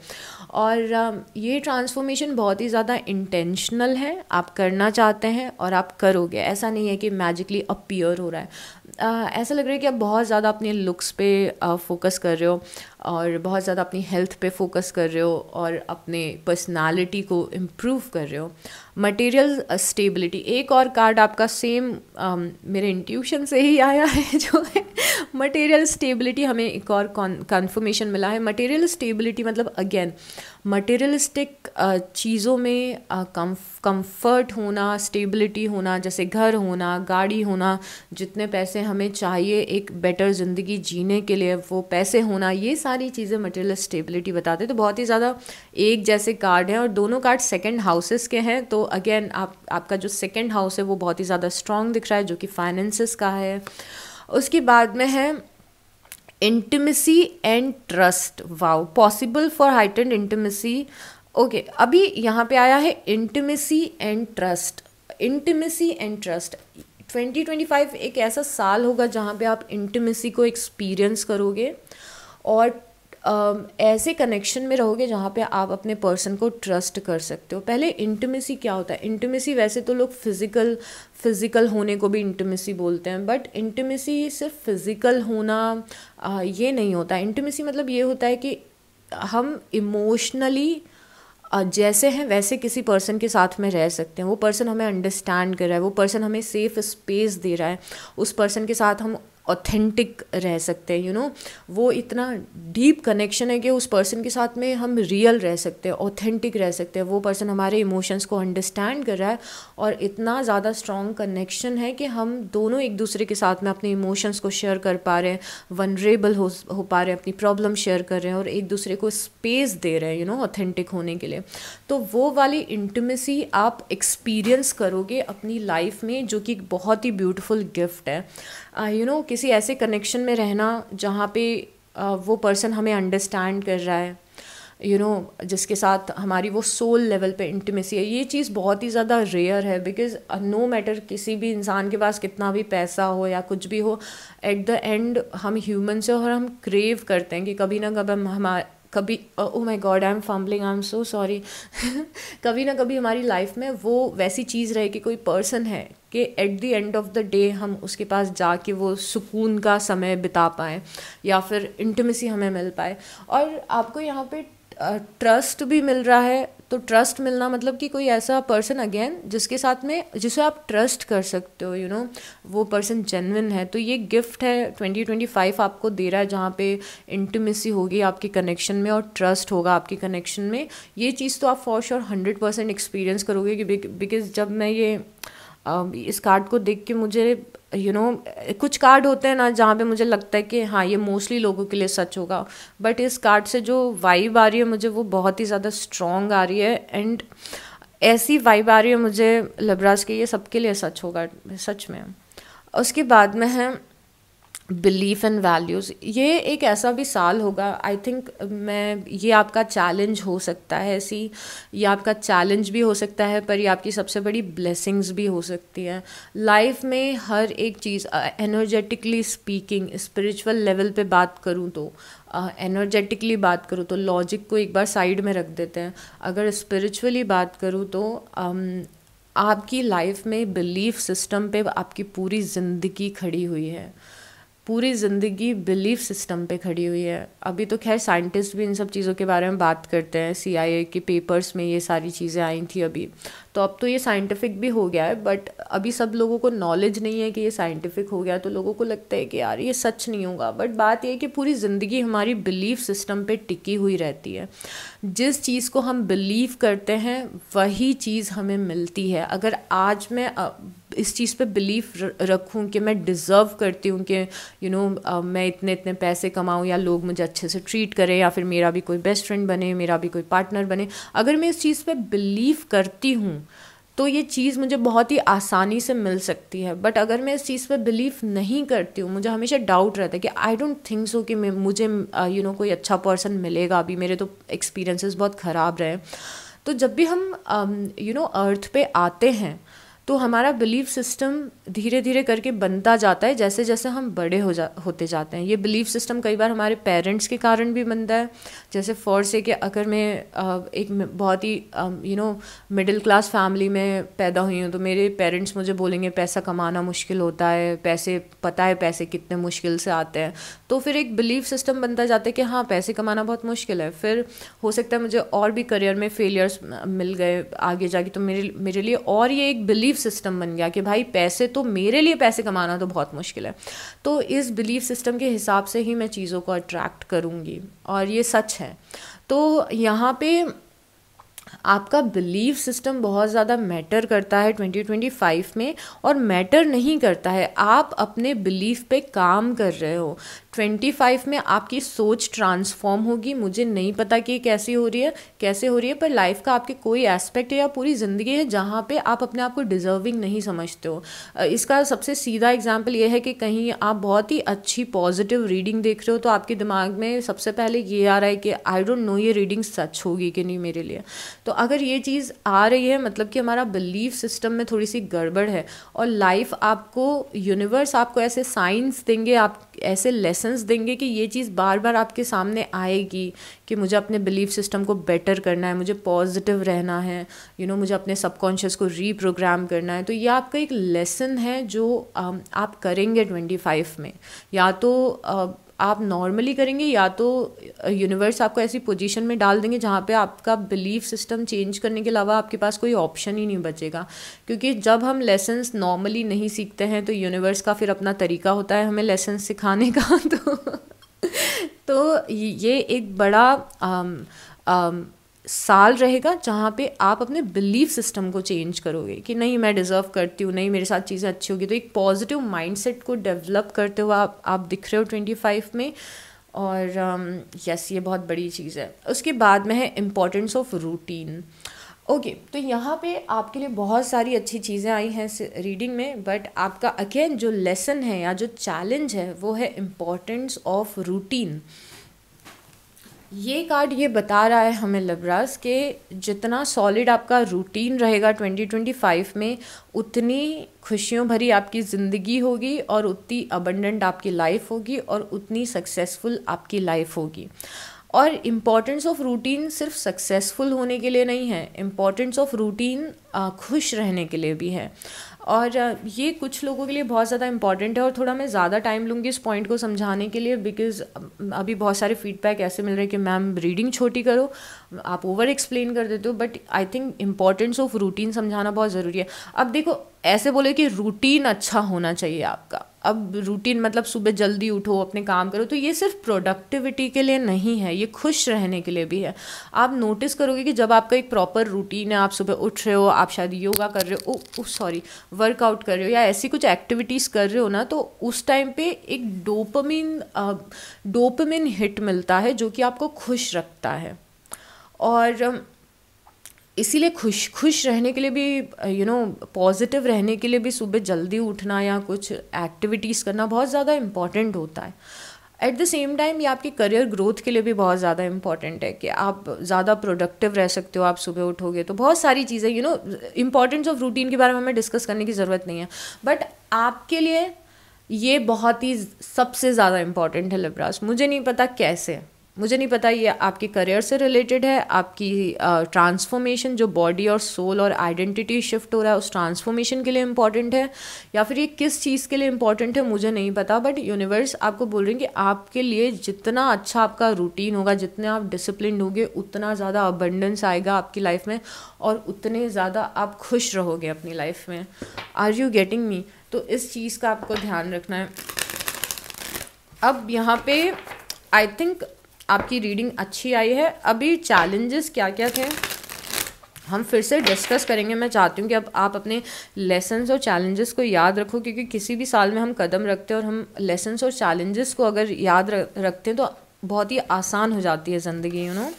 और ये ट्रांसफॉर्मेशन बहुत ही ज़्यादा इंटेंशनल है आप करना चाहते हैं और आप करोगे ऐसा नहीं है कि मैजिकली अपीयर हो रहा है ऐसा लग रहा है कि आप बहुत ज़्यादा अपने लुक्स पे फोकस कर रहे हो और बहुत ज़्यादा अपनी हेल्थ पे फोकस कर रहे हो और अपने पर्सनालिटी को इम्प्रूव कर रहे हो मटेरियल स्टेबिलिटी uh, एक और कार्ड आपका सेम आम, um, मेरे इंट्यूशन से ही आया है जो है मटेरियल स्टेबिलिटी हमें एक और कन्फर्मेशन मिला है मटेरियल स्टेबिलिटी मतलब अगेन मटेरियलिस्टिक चीज़ों में कंफर्ट uh, होना स्टेबिलिटी होना जैसे घर होना गाड़ी होना जितने पैसे हमें चाहिए एक बेटर ज़िंदगी जीने के लिए वो पैसे होना ये सारी चीज़ें मटेरियल स्टेबिलिटी बताते हैं तो बहुत ही ज़्यादा एक जैसे कार्ड हैं और दोनों कार्ड सेकेंड हाउसेस के हैं तो अगेन आप आपका जो सेकेंड हाउस है वो बहुत ही ज़्यादा स्ट्रॉन्ग दिख रहा है जो कि फाइनेंसिस का है उसके बाद में है intimacy and trust wow possible for heightened intimacy okay अभी यहाँ पे आया है intimacy and trust intimacy and trust 2025 एक ऐसा साल होगा जहाँ पे आप इंटीमेसी को एक्सपीरियंस करोगे और ऐसे कनेक्शन में रहोगे जहाँ पे आप अपने पर्सन को ट्रस्ट कर सकते हो पहले इंटमेसी क्या होता है इंटमेसी वैसे तो लोग फिज़िकल फिज़िकल होने को भी इंटमेसी बोलते हैं बट इंटमेसी सिर्फ फिज़िकल होना ये नहीं होता इंटमेसी मतलब ये होता है कि हम इमोशनली जैसे हैं वैसे किसी पर्सन के साथ में रह सकते हैं वो पर्सन हमें अंडरस्टैंड कर रहा है वो पर्सन हमें सेफ स्पेस दे रहा है उस पर्सन के साथ हम ऑथेंटिक रह सकते हैं यू नो वो इतना डीप कनेक्शन है कि उस पर्सन के साथ में हम रियल रह सकते हैं ऑथेंटिक रह सकते हैं वो पर्सन हमारे इमोशंस को अंडरस्टैंड कर रहा है और इतना ज़्यादा स्ट्रॉन्ग कनेक्शन है कि हम दोनों एक दूसरे के साथ में अपने इमोशंस को शेयर कर पा रहे हैं वनरेबल हो हो पा रहे हैं अपनी प्रॉब्लम शेयर कर रहे हैं और एक दूसरे को स्पेस दे रहे हैं यू नो ऑथेंटिक होने के लिए तो वो वाली इंटीमेसी आप एक्सपीरियंस करोगे अपनी लाइफ में जो कि एक बहुत ही ब्यूटीफुल गिफ्ट है यू uh, नो किसी ऐसे कनेक्शन में रहना जहाँ पे uh, वो पर्सन हमें अंडरस्टैंड कर रहा है यू you नो know, जिसके साथ हमारी वो सोल लेवल पे इंटीमेसी है ये चीज़ बहुत ही ज़्यादा रेयर है बिकॉज नो मैटर किसी भी इंसान के पास कितना भी पैसा हो या कुछ भी हो एट द एंड हम ह्यूमन से और हम क्रेव करते हैं कि कभी ना कभी हम हमारे कभी oh my god I am fumbling I am so sorry कभी ना कभी हमारी लाइफ में वो वैसी चीज़ रहे कि कोई पर्सन है कि at the end of the day हम उसके पास जाके वो सुकून का समय बिता पाए या फिर इंटमेसी हमें मिल पाए और आपको यहाँ पे ट्रस्ट भी मिल रहा है तो ट्रस्ट मिलना मतलब कि कोई ऐसा पर्सन अगेन जिसके साथ में जिसे आप ट्रस्ट कर सकते हो यू नो वो पर्सन जेनविन है तो ये गिफ्ट है 2025 आपको दे रहा है जहाँ पे इंटीमेसी होगी आपके कनेक्शन में और ट्रस्ट होगा आपके कनेक्शन में ये चीज़ तो आप for sure hundred percent experience करोगे कि बिकॉज जब मैं ये इस कार्ड को देख के मुझे यू you नो know, कुछ कार्ड होते हैं ना जहाँ पे मुझे लगता है कि हाँ ये मोस्टली लोगों के लिए सच होगा बट इस कार्ड से जो वाइब आ रही है मुझे वो बहुत ही ज़्यादा स्ट्रॉन्ग आ रही है एंड ऐसी वाइब आ रही है मुझे लबराज के ये सबके लिए सच होगा सच में उसके बाद में है बिलीफ एंड वैल्यूज़ ये एक ऐसा भी साल होगा आई थिंक मैं ये आपका चैलेंज हो सकता है ऐसी ये आपका चैलेंज भी हो सकता है पर ये आपकी सबसे बड़ी ब्लेसिंग्स भी हो सकती हैं लाइफ में हर एक चीज़ एनर्जेटिकली स्पीकिंग स्पिरिचुअल लेवल पे बात करूँ तो एनर्जेटिकली uh, बात करूँ तो लॉजिक को एक बार साइड में रख देते हैं अगर स्पिरिचुअली बात करूँ तो um, आपकी लाइफ में बिलीफ सिस्टम पे आपकी पूरी ज़िंदगी खड़ी हुई है पूरी ज़िंदगी बिलीफ सिस्टम पे खड़ी हुई है अभी तो खैर साइंटिस्ट भी इन सब चीज़ों के बारे में बात करते हैं सी आई ए के पेपर्स में ये सारी चीज़ें आई थी अभी तो अब तो ये साइंटिफिक भी हो गया है बट अभी सब लोगों को नॉलेज नहीं है कि ये साइंटिफिक हो गया तो लोगों को लगता है कि यार ये सच नहीं होगा बट बात यह है कि पूरी ज़िंदगी हमारी बिलीफ सिस्टम पर टिकी हुई रहती है जिस चीज़ को हम बिलीव करते हैं वही चीज़ हमें मिलती है अगर आज मैं इस चीज़ पे बिलीव रखूँ कि मैं डिज़र्व करती हूँ कि यू नो मैं इतने इतने पैसे कमाऊँ या लोग मुझे अच्छे से ट्रीट करें या फिर मेरा भी कोई बेस्ट फ्रेंड बने मेरा भी कोई पार्टनर बने अगर मैं इस चीज़ पे बिलीव करती हूँ तो ये चीज़ मुझे बहुत ही आसानी से मिल सकती है बट अगर मैं इस चीज़ पर बिलीव नहीं करती हूँ मुझे हमेशा डाउट रहता है कि आई डोंट थिंक सो कि मुझे यू you नो know, कोई अच्छा पर्सन मिलेगा अभी मेरे तो एक्सपीरियंसेस बहुत ख़राब रहे तो जब भी हम यू नो अर्थ पे आते हैं तो हमारा बिलीफ सिस्टम धीरे धीरे करके बनता जाता है जैसे जैसे हम बड़े हो जा होते जाते हैं ये बिलीव सिस्टम कई बार हमारे पेरेंट्स के कारण भी बनता है जैसे फॉर से कि अगर मैं एक बहुत ही you know middle class family में पैदा हुई हूँ तो मेरे पेरेंट्स मुझे बोलेंगे पैसा कमाना मुश्किल होता है पैसे पता है पैसे कितने मुश्किल से आते हैं तो फिर एक बिलीव सिस्टम बनता जाता है कि हाँ पैसे कमाना बहुत मुश्किल है फिर हो सकता है मुझे और भी करियर में फेलियर्स मिल गए आगे जाके तो मेरे मेरे लिए और ये एक बिलीफ सिस्टम बन गया कि भाई पैसे तो मेरे लिए पैसे कमाना तो बहुत मुश्किल है तो इस बिलीफ सिस्टम के हिसाब से ही मैं चीज़ों को अट्रैक्ट करूँगी और ये सच है तो यहाँ पे आपका बिलीव सिस्टम बहुत ज़्यादा मैटर करता है 2025 में और मैटर नहीं करता है आप अपने बिलीफ पे काम कर रहे हो 25 में आपकी सोच ट्रांसफॉर्म होगी मुझे नहीं पता कि कैसी हो रही है कैसे हो रही है पर लाइफ का आपके कोई एस्पेक्ट है या पूरी ज़िंदगी है जहाँ पे आप अपने आप को डिज़र्विंग नहीं समझते हो इसका सबसे सीधा एग्जाम्पल यह है कि कहीं आप बहुत ही अच्छी पॉजिटिव रीडिंग देख रहे हो तो आपके दिमाग में सबसे पहले ये आ रहा है कि आई डोंट नो ये रीडिंग सच होगी कि नहीं मेरे लिए तो अगर ये चीज़ आ रही है मतलब कि हमारा बिलीफ सिस्टम में थोड़ी सी गड़बड़ है और लाइफ आपको यूनिवर्स आपको ऐसे साइंस देंगे आप ऐसे लेसन्स देंगे कि ये चीज़ बार बार आपके सामने आएगी कि मुझे अपने बिलीफ सिस्टम को बेटर करना है मुझे पॉजिटिव रहना है यू you नो know, मुझे अपने सबकॉन्शियस को रीप्रोग्राम करना है तो ये आपका एक लेसन है जो आप करेंगे ट्वेंटी फाइव में या तो आप नॉर्मली करेंगे या तो यूनिवर्स uh, आपको ऐसी पोजीशन में डाल देंगे जहाँ पे आपका बिलीफ सिस्टम चेंज करने के अलावा आपके पास कोई ऑप्शन ही नहीं बचेगा क्योंकि जब हम लेसन्स नॉर्मली नहीं सीखते हैं तो यूनिवर्स का फिर अपना तरीका होता है हमें लेसन सिखाने का तो तो ये एक बड़ा आम, um, आम, um, साल रहेगा जहाँ पे आप अपने बिलीफ सिस्टम को चेंज करोगे कि नहीं मैं डिज़र्व करती हूँ नहीं मेरे साथ चीज़ें अच्छी होगी तो एक पॉजिटिव माइंडसेट को डेवलप करते हुए आप आप दिख रहे हो ट्वेंटी फाइव में और यस um, ये बहुत बड़ी चीज़ है उसके बाद में है इम्पोर्टेंस ऑफ रूटीन ओके तो यहाँ पे आपके लिए बहुत सारी अच्छी चीज़ें आई हैं रीडिंग में बट आपका अगेन जो लेसन है या जो चैलेंज है वो है इम्पोर्टेंस ऑफ रूटीन ये कार्ड ये बता रहा है हमें लिब्रास के जितना सॉलिड आपका रूटीन रहेगा 2025 में उतनी खुशियों भरी आपकी ज़िंदगी होगी और उतनी अबंडेंट आपकी लाइफ होगी और उतनी सक्सेसफुल आपकी लाइफ होगी और इम्पॉर्टेंस ऑफ रूटीन सिर्फ सक्सेसफुल होने के लिए नहीं है इम्पॉर्टेंस ऑफ रूटीन खुश रहने के लिए भी है और ये कुछ लोगों के लिए बहुत ज़्यादा इंपॉर्टेंट है और थोड़ा मैं ज़्यादा टाइम लूँगी इस पॉइंट को समझाने के लिए बिकॉज़ अभी बहुत सारे फीडबैक ऐसे मिल रहे हैं कि मैम रीडिंग छोटी करो आप ओवर एक्सप्लेन कर देते हो but I think importance of routine समझाना बहुत ज़रूरी है अब देखो ऐसे बोले कि रूटीन अच्छा होना चाहिए आपका अब रूटीन मतलब सुबह जल्दी उठो अपने काम करो तो ये सिर्फ प्रोडक्टिविटी के लिए नहीं है ये खुश रहने के लिए भी है आप नोटिस करोगे कि जब आपका एक प्रॉपर रूटीन है आप सुबह उठ रहे हो आप शायद योगा कर रहे हो सॉरी वर्कआउट कर रहे हो या ऐसी कुछ एक्टिविटीज़ कर रहे हो ना तो उस टाइम पे एक डोपमिन डोपमिन हिट मिलता है जो कि आपको खुश रखता है और um, इसीलिए खुश खुश रहने के लिए भी यू नो पॉजिटिव रहने के लिए भी सुबह जल्दी उठना या कुछ एक्टिविटीज़ करना बहुत ज़्यादा इम्पॉर्टेंट होता है एट द सेम टाइम ये आपकी करियर ग्रोथ के लिए भी बहुत ज़्यादा इंपॉर्टेंट है कि आप ज़्यादा प्रोडक्टिव रह सकते हो आप सुबह उठोगे तो बहुत सारी चीज़ें you know importance of routine के बारे में हमें डिस्कस करने की ज़रूरत नहीं है बट आपके लिए ये बहुत ही सबसे ज़्यादा इम्पॉर्टेंट है लिब्रास मुझे नहीं पता कैसे मुझे नहीं पता ये आपके करियर से रिलेटेड है आपकी ट्रांसफॉर्मेशन जो बॉडी और सोल और आइडेंटिटी शिफ्ट हो रहा है उस ट्रांसफॉर्मेशन के लिए इंपॉर्टेंट है या फिर ये किस चीज़ के लिए इंपॉर्टेंट है मुझे नहीं पता बट यूनिवर्स आपको बोल रही है कि आपके लिए जितना अच्छा आपका रूटीन होगा जितने आप डिसिप्लिन होगे उतना ज़्यादा अबंडेंस आएगा आपकी लाइफ में और उतने ज़्यादा आप खुश रहोगे अपनी लाइफ में आर यू गेटिंग मी तो इस चीज़ का आपको ध्यान रखना है अब यहाँ पे आई थिंक आपकी रीडिंग अच्छी आई है अभी चैलेंजेस क्या क्या थे हम फिर से डिस्कस करेंगे मैं चाहती हूँ कि अब आप अपने लेसन्स और चैलेंजेस को याद रखो क्योंकि किसी भी साल में हम कदम रखते हैं और हम लेसन्स और चैलेंजेस को अगर याद रखते हैं तो बहुत ही आसान हो जाती है ज़िंदगी यू नो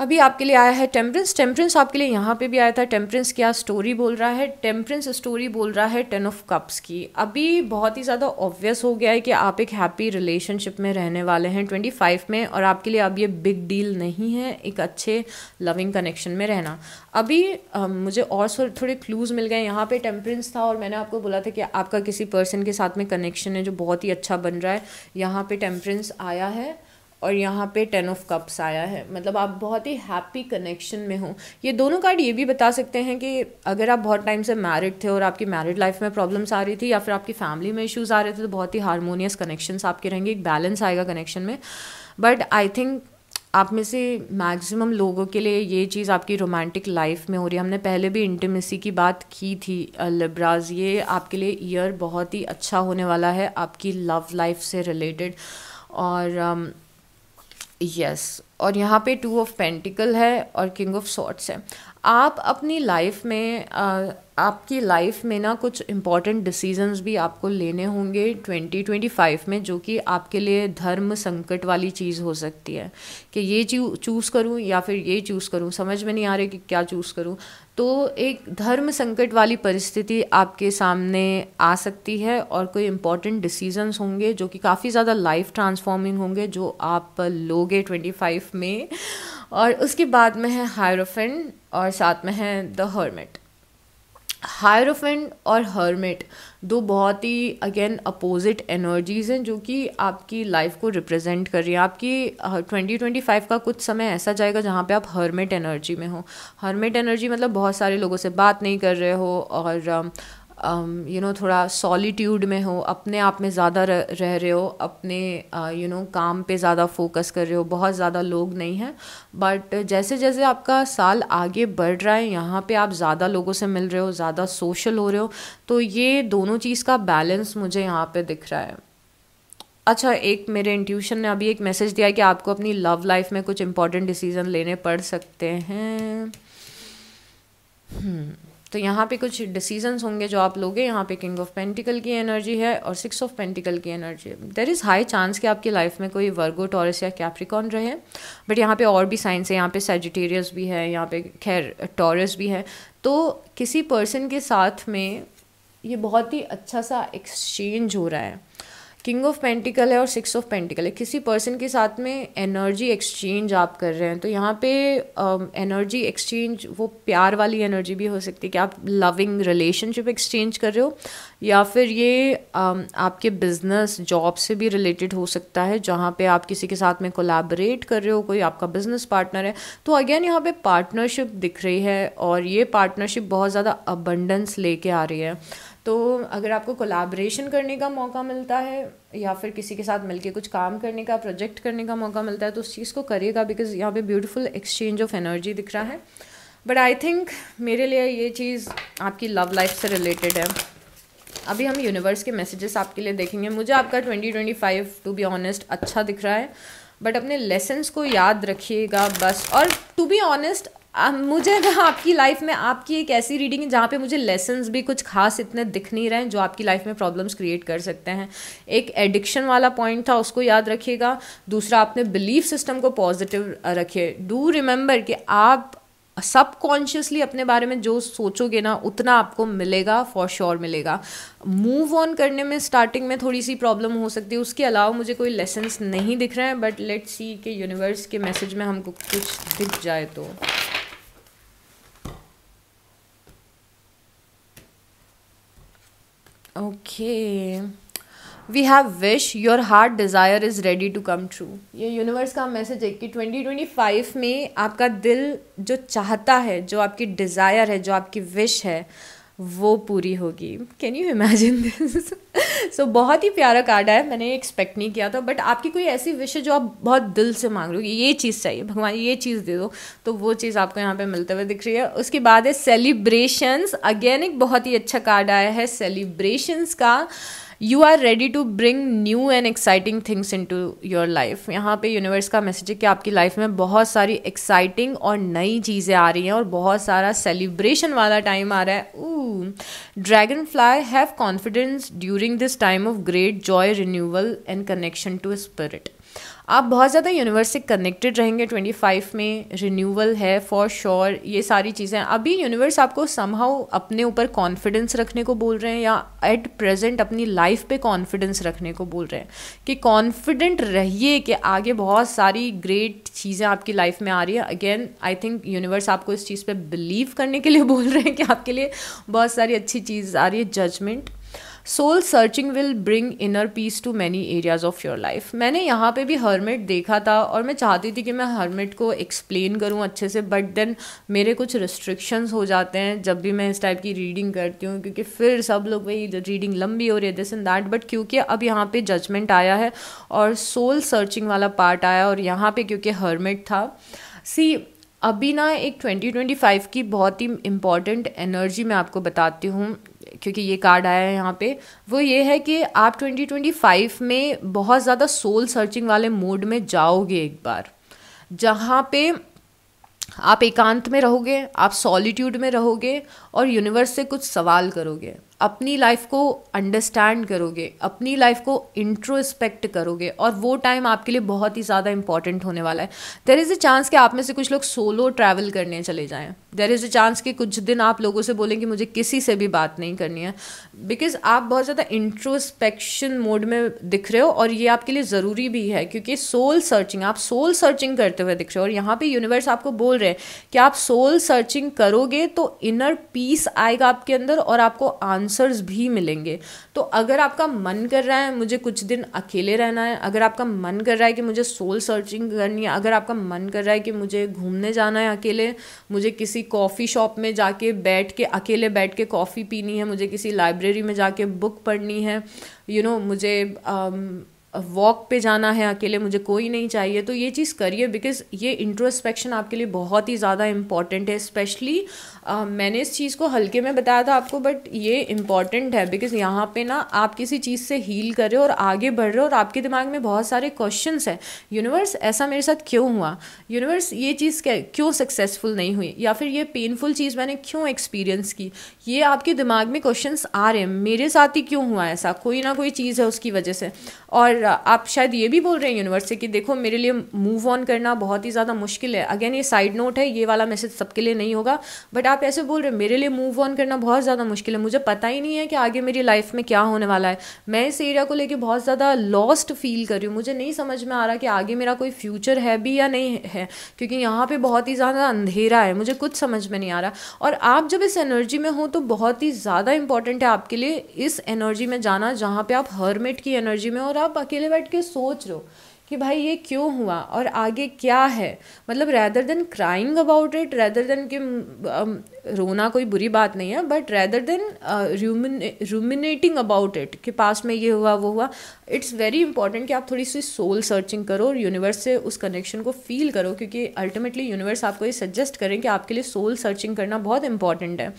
अभी आपके लिए आया है टेम्परेंस टेम्परेंस आपके लिए यहाँ पे भी आया था टेम्परेंस क्या स्टोरी बोल रहा है टेम्परेंस स्टोरी बोल रहा है टेन ऑफ कप्स की अभी बहुत ही ज़्यादा ऑब्वियस हो गया है कि आप एक हैप्पी रिलेशनशिप में रहने वाले हैं ट्वेंटी फाइव में और आपके लिए अब ये बिग डील नहीं है एक अच्छे लविंग कनेक्शन में रहना अभी आ, मुझे और थोड़े क्लूज़ मिल गए यहाँ पर टेम्परेंस था और मैंने आपको बोला था कि आपका किसी पर्सन के साथ में कनेक्शन है जो बहुत ही अच्छा बन रहा है यहाँ पर टेम्परेंस आया है और यहाँ पे टेन ऑफ कप्स आया है मतलब आप बहुत ही हैप्पी कनेक्शन में हो ये दोनों कार्ड ये भी बता सकते हैं कि अगर आप बहुत टाइम से मैरिड थे और आपकी मैरिड लाइफ में प्रॉब्लम्स आ रही थी या फिर आपकी फैमिली में इश्यूज़ आ रहे थे तो बहुत ही हारमोनियस कनेक्शंस आपके रहेंगे एक बैलेंस आएगा कनेक्शन में बट आई थिंक आप में से मैक्सिमम लोगों के लिए ये चीज़ आपकी रोमांटिक लाइफ में हो रही है हमने पहले भी इंटीमेसी की बात की थी लिब्राज ये आपके लिए ईयर बहुत ही अच्छा होने वाला है आपकी लव लाइफ से रिलेटेड और um, यस और यहाँ पे टू ऑफ पेंटिकल है और किंग ऑफ सॉर्ट्स है आप अपनी लाइफ में आ, आपकी लाइफ में ना कुछ इम्पॉर्टेंट डिसीजंस भी आपको लेने होंगे 2025 में जो कि आपके लिए धर्म संकट वाली चीज़ हो सकती है कि ये चूज़ करूँ या फिर ये चूज़ करूँ समझ में नहीं आ रही कि क्या चूज़ करूँ तो एक धर्म संकट वाली परिस्थिति आपके सामने आ सकती है और कोई इम्पॉर्टेंट डिसीजंस होंगे जो कि काफ़ी ज़्यादा लाइफ ट्रांसफॉर्मिंग होंगे जो आप लोगे ट्वेंटी फाइव में और उसके बाद में है हायरोफेंट और साथ में है द हर्मिट हायरोफेंट और हर्मिट दो बहुत ही अगेन अपोजिट एनर्जीज़ हैं जो कि आपकी लाइफ को रिप्रेजेंट कर रही हैं आपकी ट्वेंटी ट्वेंटी फाइव का कुछ समय ऐसा जाएगा जहाँ पे आप हर्मिट एनर्जी में हो हर्मिट एनर्जी मतलब बहुत सारे लोगों से बात नहीं कर रहे हो और यू um, नो थोड़ा सॉलीट्यूड में हो अपने आप में ज़्यादा रह, रह रहे हो अपने यू uh, नो काम पे ज़्यादा फोकस कर रहे हो बहुत ज़्यादा लोग नहीं हैं बट जैसे जैसे आपका साल आगे बढ़ रहा है यहाँ पे आप ज़्यादा लोगों से मिल रहे हो ज़्यादा सोशल हो रहे हो तो ये दोनों चीज़ का बैलेंस मुझे यहाँ पर दिख रहा है अच्छा एक मेरे इंट्यूशन ने अभी एक मैसेज दिया कि आपको अपनी लव लाइफ में कुछ इंपॉर्टेंट डिसीजन लेने पड़ सकते हैं hmm. तो यहाँ पे कुछ डिसीजंस होंगे जो आप लोगे यहाँ पे किंग ऑफ पेंटिकल की एनर्जी है और सिक्स ऑफ पेंटिकल की एनर्जी है देर इज़ हाई चांस कि आपकी लाइफ में कोई वर्गो टॉरस या कैप्रिकॉन रहे बट यहाँ पे और भी साइंस है यहाँ पे सेजिटेरियस भी है यहाँ पे खैर टॉरस भी है तो किसी पर्सन के साथ में ये बहुत ही अच्छा सा एक्सचेंज हो रहा है किंग ऑफ पेंटिकल है और सिक्स ऑफ पेंटिकल है किसी पर्सन के साथ में एनर्जी एक्सचेंज आप कर रहे हैं तो यहाँ पे एनर्जी एक्सचेंज वो प्यार वाली एनर्जी भी हो सकती है कि आप लविंग रिलेशनशिप एक्सचेंज कर रहे हो या फिर ये um, आपके बिजनेस जॉब से भी रिलेटेड हो सकता है जहाँ पे आप किसी के साथ में कोलैबोरेट कर रहे हो कोई आपका बिजनेस पार्टनर है तो अगेन यहाँ पे पार्टनरशिप दिख रही है और ये पार्टनरशिप बहुत ज़्यादा अबंडेंस लेके आ रही है तो अगर आपको कोलाब्रेशन करने का मौका मिलता है या फिर किसी के साथ मिलके कुछ काम करने का प्रोजेक्ट करने का मौका मिलता है तो उस चीज़ को करिएगा बिकॉज यहाँ पे ब्यूटीफुल एक्सचेंज ऑफ एनर्जी दिख रहा है बट आई थिंक मेरे लिए ये चीज़ आपकी लव लाइफ से रिलेटेड है अभी हम यूनिवर्स के मैसेजेस आपके लिए देखेंगे मुझे आपका 2025 टू बी ऑनेस्ट अच्छा दिख रहा है बट अपने लेसन्स को याद रखिएगा बस और टू बी ऑनेस्ट आ, मुझे ना आपकी लाइफ में आपकी एक ऐसी रीडिंग है जहाँ पे मुझे लेसन्स भी कुछ खास इतने दिख नहीं रहे हैं जो आपकी लाइफ में प्रॉब्लम्स क्रिएट कर सकते हैं एक एडिक्शन वाला पॉइंट था उसको याद रखिएगा दूसरा आपने बिलीफ सिस्टम को पॉजिटिव रखिए डू रिमेंबर कि आप सबकॉन्शियसली अपने बारे में जो सोचोगे ना उतना आपको मिलेगा फॉर श्योर sure मिलेगा मूव ऑन करने में स्टार्टिंग में थोड़ी सी प्रॉब्लम हो सकती है उसके अलावा मुझे कोई लेसन्स नहीं दिख रहे हैं बट लेट्स सी के यूनिवर्स के मैसेज में हमको कुछ दिख जाए तो okay we have wish your heart desire is ready to come true ये यूनिवर्स का मैसेज है कि 2025 में आपका दिल जो चाहता है जो आपकी डिज़ायर है जो आपकी विश है वो पूरी होगी can you imagine this so बहुत ही प्यारा कार्ड आया मैंने एक्सपेक्ट नहीं किया था बट आपकी कोई ऐसी विश है जो आप बहुत दिल से मांग रहे हो ये चीज़ चाहिए भगवान ये चीज़ दे दो तो वो चीज़ आपको यहाँ पे मिलते हुए दिख रही है उसके बाद है सेलिब्रेशंस अगेन एक बहुत ही अच्छा कार्ड आया है सेलिब्रेशंस का you are ready to bring new and exciting things into your life यहाँ पे यूनिवर्स का मैसेज है कि आपकी लाइफ में बहुत सारी एक्साइटिंग और नई चीज़ें आ रही हैं और बहुत सारा सेलिब्रेशन वाला टाइम आ रहा है dragonfly have confidence during this time of great joy renewal and connection to spirit आप बहुत ज़्यादा यूनिवर्स से कनेक्टेड रहेंगे ट्वेंटी फाइव में रिन्यूअल है फॉर श्योर sure, ये सारी चीज़ें अभी यूनिवर्स आपको समहाउ अपने ऊपर कॉन्फिडेंस रखने को बोल रहे हैं या एट प्रेजेंट अपनी लाइफ पे कॉन्फिडेंस रखने को बोल रहे हैं कि कॉन्फिडेंट रहिए कि आगे बहुत सारी ग्रेट चीज़ें आपकी लाइफ में आ रही है अगेन आई थिंक यूनिवर्स आपको इस चीज़ पर बिलीव करने के लिए बोल रहे हैं कि आपके लिए बहुत सारी अच्छी चीज़ आ रही है judgement soul searching will bring inner peace to many areas of your life मैंने यहाँ पे भी हर्मिट देखा था और मैं चाहती थी कि मैं हर्मिट को एक्सप्लेन करूँ अच्छे से बट देन मेरे कुछ रिस्ट्रिक्शंस हो जाते हैं जब भी मैं इस टाइप की रीडिंग करती हूँ क्योंकि फिर सब लोग वही रीडिंग लंबी हो रही है दिस इन दैट बट क्योंकि अब यहाँ पे जजमेंट आया है और सोल सर्चिंग वाला पार्ट आया और यहाँ पे क्योंकि हर्मिट था सी अभी ना एक 2025 की बहुत ही इम्पॉर्टेंट एनर्जी मैं आपको बताती हूँ क्योंकि ये कार्ड आया है यहाँ पे वो ये है कि आप 2025 में बहुत ज़्यादा सोल सर्चिंग वाले मोड में जाओगे एक बार जहाँ पे आप एकांत में रहोगे आप सॉलिट्यूड में रहोगे और यूनिवर्स से कुछ सवाल करोगे अपनी लाइफ को अंडरस्टैंड करोगे अपनी लाइफ को इंट्रोस्पेक्ट करोगे और वो टाइम आपके लिए बहुत ही ज़्यादा इंपॉर्टेंट होने वाला है देर इज़ अ चांस कि आप में से कुछ लोग सोलो ट्रैवल करने चले जाएँ देर इज़ अ चांस कि कुछ दिन आप लोगों से बोलें कि मुझे किसी से भी बात नहीं करनी है बिकॉज आप बहुत ज़्यादा इंट्रोस्पेक्शन मोड में दिख रहे हो और ये आपके लिए ज़रूरी भी है क्योंकि सोल सर्चिंग आप सोल सर्चिंग करते हुए दिख रहे हो और यहाँ पे यूनिवर्स आपको बोल रहे हैं कि आप सोल सर्चिंग करोगे तो इनर पीस आएगा आपके अंदर और आपको आंसर आंसर्स भी मिलेंगे तो अगर आपका मन कर रहा है मुझे कुछ दिन अकेले रहना है अगर आपका मन कर रहा है कि मुझे सोल सर्चिंग करनी है अगर आपका मन कर रहा है कि मुझे घूमने जाना है अकेले मुझे किसी कॉफ़ी शॉप में जाके बैठ के अकेले बैठ के कॉफ़ी पीनी है मुझे किसी लाइब्रेरी में जाके बुक पढ़नी है यू you नो know, मुझे um, वॉक पे जाना है अकेले मुझे कोई नहीं चाहिए तो ये चीज़ करिए बिकॉज ये इंट्रोस्पेक्शन आपके लिए बहुत ही ज़्यादा इम्पॉर्टेंट है स्पेशली मैंने इस चीज़ को हल्के में बताया था आपको बट ये इम्पॉर्टेंट है बिकॉज यहाँ पे ना आप किसी चीज़ से हील कर रहे हो और आगे बढ़ रहे हो और आपके दिमाग में बहुत सारे क्वेश्चन हैं यूनिवर्स ऐसा मेरे साथ क्यों हुआ यूनिवर्स ये चीज़ क्यों सक्सेसफुल नहीं हुई या फिर ये पेनफुल चीज़ मैंने क्यों एक्सपीरियंस की ये आपके दिमाग में क्वेश्चन आ रहे हैं मेरे साथ ही क्यों हुआ ऐसा कोई ना कोई चीज़ है उसकी वजह से और आप शायद ये भी बोल रहे हैं यूनिवर्स से कि देखो मेरे लिए मूव ऑन करना बहुत ही ज़्यादा मुश्किल है अगेन ये साइड नोट है ये वाला मैसेज सबके लिए नहीं होगा बट आप ऐसे बोल रहे हो मेरे लिए मूव ऑन करना बहुत ज़्यादा मुश्किल है मुझे पता ही नहीं है कि आगे मेरी लाइफ में क्या होने वाला है मैं इस एरिया को लेकर बहुत ज़्यादा लॉस्ट फील कर रही हूँ मुझे नहीं समझ में आ रहा कि आगे मेरा कोई फ्यूचर है भी या नहीं है क्योंकि यहाँ पर बहुत ही ज़्यादा अंधेरा है मुझे कुछ समझ में नहीं आ रहा और आप जब इस एनर्जी में हो तो बहुत ही ज़्यादा इंपॉर्टेंट है आपके लिए इस एनर्जी में जाना जहाँ पे आप हर्मिट की एनर्जी में और आप अकेले बैठ के सोच रहे हो कि भाई ये क्यों हुआ और आगे क्या है मतलब rather than crying about it rather than कि रोना कोई बुरी बात नहीं है but rather than ruminating about it कि पास में ये हुआ वो हुआ इट्स वेरी इंपॉर्टेंट कि आप थोड़ी सी सोल सर्चिंग करो और यूनिवर्स से उस कनेक्शन को फील करो क्योंकि अल्टीमेटली यूनिवर्स आपको ये सजेस्ट करें कि आपके लिए सोल सर्चिंग करना बहुत इंपॉर्टेंट है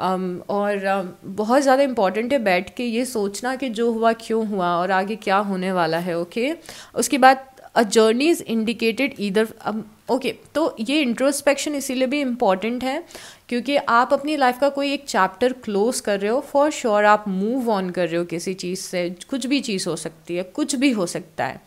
Um, और um, बहुत ज़्यादा इम्पॉर्टेंट है बैठ के ये सोचना कि जो हुआ क्यों हुआ और आगे क्या होने वाला है ओके उसके बाद अ जर्नी इज़ इंडिकेटेड अब ओके तो ये इंट्रोस्पेक्शन इसीलिए भी इम्पॉर्टेंट है क्योंकि आप अपनी लाइफ का कोई एक चैप्टर क्लोज कर रहे हो फॉर श्योर sure आप मूव ऑन कर रहे हो किसी चीज़ से कुछ भी चीज़ हो सकती है कुछ भी हो सकता है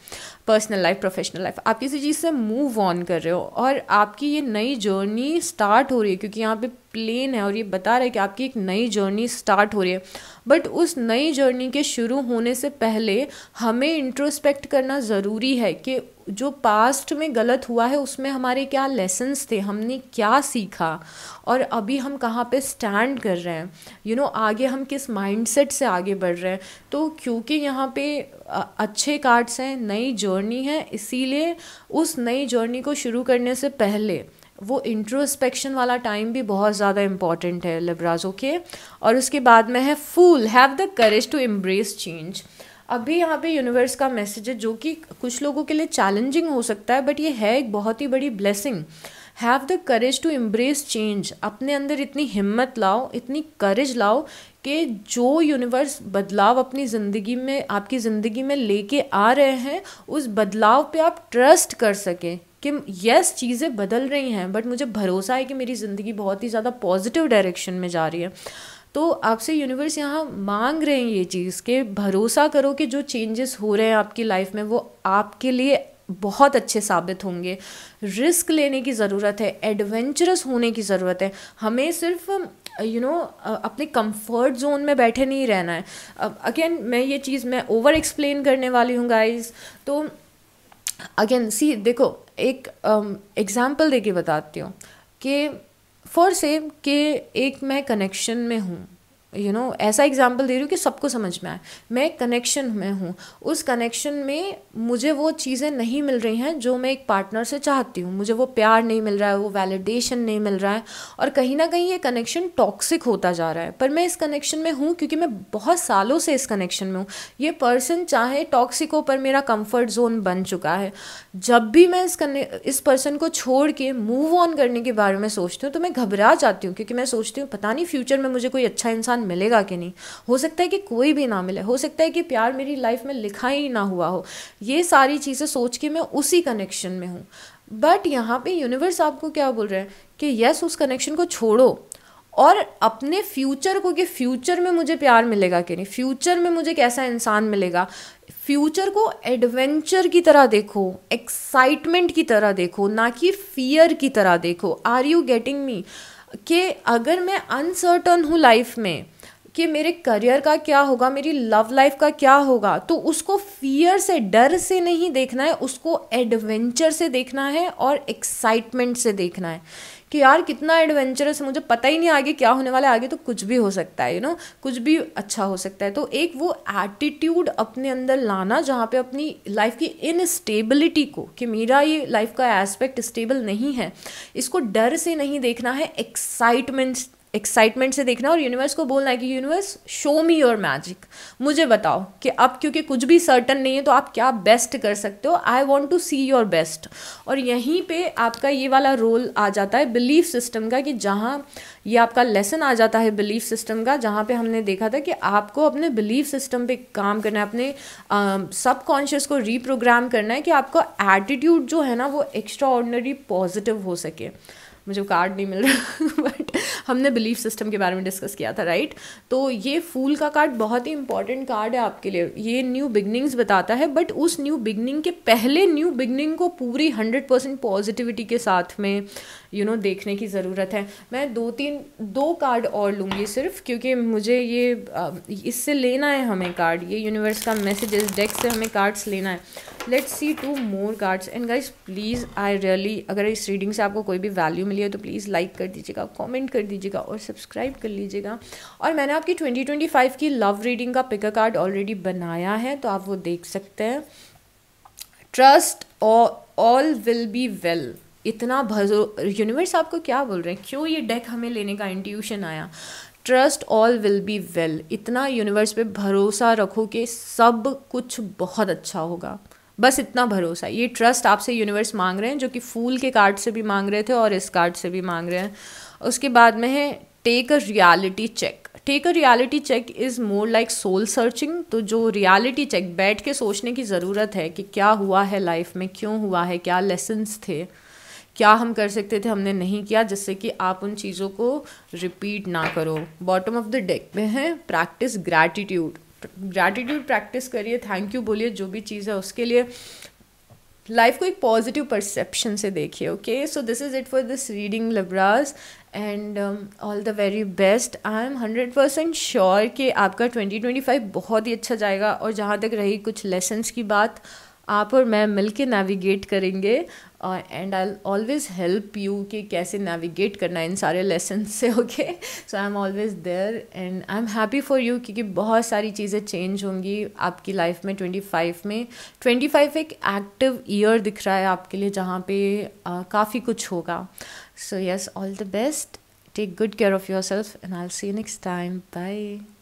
पर्सनल लाइफ प्रोफेशनल लाइफ आप किसी चीज़ से मूव ऑन कर रहे हो और आपकी ये नई जर्नी स्टार्ट हो रही है क्योंकि यहाँ पे प्लेन है और ये बता रहा है कि आपकी एक नई जर्नी स्टार्ट हो रही है बट उस नई जर्नी के शुरू होने से पहले हमें इंट्रोस्पेक्ट करना ज़रूरी है कि जो पास्ट में गलत हुआ है उसमें हमारे क्या लेसन्स थे हमने क्या सीखा और अभी हम कहाँ पे स्टैंड कर रहे हैं यू you नो know, आगे हम किस माइंडसेट से आगे बढ़ रहे हैं तो क्योंकि यहाँ पे अच्छे कार्ड्स हैं नई जर्नी है इसीलिए उस नई जर्नी को शुरू करने से पहले वो इंट्रोस्पेक्शन वाला टाइम भी बहुत ज़्यादा इम्पॉर्टेंट है लिब्राजो के और उसके बाद में है fool have the courage to embrace change अभी यहाँ पे यूनिवर्स का मैसेज है जो कि कुछ लोगों के लिए चैलेंजिंग हो सकता है बट ये है एक बहुत ही बड़ी blessing have the courage to embrace change अपने अंदर इतनी हिम्मत लाओ इतनी करेज लाओ कि जो यूनिवर्स बदलाव अपनी ज़िंदगी में आपकी ज़िंदगी में लेके आ रहे हैं उस बदलाव पे आप ट्रस्ट कर सकें कि यस चीज़ें बदल रही हैं बट मुझे भरोसा है कि मेरी ज़िंदगी बहुत ही ज़्यादा पॉजिटिव डायरेक्शन में जा रही है तो आपसे यूनिवर्स यहाँ मांग रहे हैं ये चीज़ के भरोसा करो कि जो चेंजेस हो रहे हैं आपकी लाइफ में वो आपके लिए बहुत अच्छे साबित होंगे रिस्क लेने की ज़रूरत है एडवेंचरस होने की ज़रूरत है हमें सिर्फ यू you नो know, अपने कंफर्ट जोन में बैठे नहीं रहना है अगेन मैं ये चीज़ मैं ओवर एक्सप्लेन करने वाली हूँ गाइज तो अगेन सी देखो एक एग्ज़ाम्पल um, दे के बताती हूँ कि फॉर सेम के एक मैं कनेक्शन में हूँ यू नो ऐसा एग्जाम्पल दे रही हूँ कि सबको समझ में आए मैं एक कनेक्शन में हूँ उस कनेक्शन में मुझे वो चीज़ें नहीं मिल रही हैं जो मैं एक पार्टनर से चाहती हूँ मुझे वो प्यार नहीं मिल रहा है वो वैलिडेशन नहीं मिल रहा है और कहीं ना कहीं ये कनेक्शन टॉक्सिक होता जा रहा है पर मैं इस कनेक्शन में हूँ क्योंकि मैं बहुत सालों से इस कनेक्शन में हूँ ये पर्सन चाहे टॉक्सिक हो पर मेरा कम्फर्ट जोन बन चुका है जब भी मैं इस कने इस पर्सन को छोड़ के मूव ऑन करने के बारे में सोचती हूँ तो मैं घबरा जाती हूँ क्योंकि मैं सोचती हूँ पता नहीं फ्यूचर में मुझे कोई अच्छा इंसान मिलेगा कि नहीं हो सकता है कि कोई भी ना मिले हो सकता है कि प्यार मेरी लाइफ में लिखा ही ना हुआ हो ये सारी चीज़ें सोच के मैं उसी कनेक्शन में हूँ बट यहाँ पे यूनिवर्स आपको क्या बोल रहे हैं कि यस उस कनेक्शन को छोड़ो और अपने फ्यूचर को कि फ्यूचर में मुझे प्यार मिलेगा कि नहीं फ्यूचर में मुझे कैसा इंसान मिलेगा फ्यूचर को एडवेंचर की तरह देखो एक्साइटमेंट की तरह देखो ना कि फियर की तरह देखो आर यू गेटिंग मी कि अगर मैं अनसर्टन हूँ लाइफ में कि मेरे करियर का क्या होगा मेरी लव लाइफ का क्या होगा तो उसको फियर से डर से नहीं देखना है उसको एडवेंचर से देखना है और एक्साइटमेंट से देखना है कि यार कितना एडवेंचरस मुझे पता ही नहीं आगे क्या होने वाला है आगे तो कुछ भी हो सकता है यू you नो know? कुछ भी अच्छा हो सकता है तो एक वो एटीट्यूड अपने अंदर लाना जहाँ पे अपनी लाइफ की इनस्टेबिलिटी को कि मेरा ये लाइफ का एस्पेक्ट स्टेबल नहीं है इसको डर से नहीं देखना है एक्साइटमेंट एक्साइटमेंट से देखना और यूनिवर्स को बोलना है कि universe show me your magic मुझे बताओ कि अब क्योंकि कुछ भी सर्टन नहीं है तो आप क्या बेस्ट कर सकते हो I want to see your best और यहीं पर आपका ये वाला रोल आ जाता है बिलीफ सिस्टम का कि जहाँ ये आपका लेसन आ जाता है बिलीफ सिस्टम का जहाँ पे हमने देखा था कि आपको अपने बिलीफ सिस्टम पे काम करना है अपने सबकॉन्शियस को रीप्रोग्राम करना है कि आपका एटीट्यूड जो है ना वो एक्स्ट्रा ऑर्डनरी पॉजिटिव हो सके मुझे कार्ड नहीं मिल रहा बट हमने बिलीफ सिस्टम के बारे में डिस्कस किया था राइट तो ये फूल का कार्ड बहुत ही इंपॉर्टेंट कार्ड है आपके लिए ये न्यू बिगनिंग्स बताता है बट उस न्यू बिगनिंग के पहले न्यू बिगनिंग को पूरी हंड्रेड परसेंट पॉजिटिविटी के साथ में यू नो देखने की ज़रूरत है मैं दो तीन दो कार्ड और लूँगी सिर्फ क्योंकि मुझे ये इससे लेना है हमें कार्ड ये यूनिवर्स का मैसेज इस डेक से हमें कार्ड्स लेना है let's see two more cards and guys please I really अगर इस रीडिंग से आपको कोई भी वैल्यू मिली है तो प्लीज़ लाइक कर दीजिएगा कॉमेंट कर दीजिएगा और सब्सक्राइब कर लीजिएगा और मैंने आपकी 2025 की लव रीडिंग का पिकअ कार्ड ऑलरेडी बनाया है तो आप वो देख सकते हैं trust all will be well इतना भरो यूनिवर्स आपको क्या बोल रहे हैं क्यों ये डेक हमें लेने का इंट्यूशन आया trust all will be well इतना यूनिवर्स पे भरोसा रखो कि सब कुछ बहुत अच्छा होगा बस इतना भरोसा ये ट्रस्ट आपसे यूनिवर्स मांग रहे हैं जो कि फूल के कार्ड से भी मांग रहे थे और इस कार्ड से भी मांग रहे हैं उसके बाद में है take a reality check take a reality check is more like soul searching तो जो रियलिटी चेक बैठ के सोचने की ज़रूरत है कि क्या हुआ है लाइफ में क्यों हुआ है क्या लेसन्स थे क्या हम कर सकते थे हमने नहीं किया जिससे कि आप उन चीज़ों को रिपीट ना करो बॉटम ऑफ द डेक में है प्रैक्टिस ग्रैटिट्यूड ग्रैटिट्यूड प्रैक्टिस करिए थैंक यू बोलिए जो भी चीज़ है उसके लिए लाइफ को एक पॉजिटिव परसेप्शन से देखिए okay so this is it for this reading Libras and all the very best I am hundred percent sure कि आपका ट्वेंटी ट्वेंटी फाइव बहुत ही अच्छा जाएगा और जहाँ तक रही कुछ लेसन्स की बात uh, आप और मैं मिल के नेविगेट करेंगे and I always help you कि कैसे नेविगेट करना है इन सारे लेसन से okay so I am always there and I am happy for you क्योंकि बहुत सारी चीज़ें चेंज होंगी आपकी लाइफ में ट्वेंटी फाइव में ट्वेंटी फाइव एक एक्टिव ईयर दिख रहा है आपके लिए जहाँ पे uh, काफ़ी कुछ होगा so yes all the best take good care of your self and I see next time bye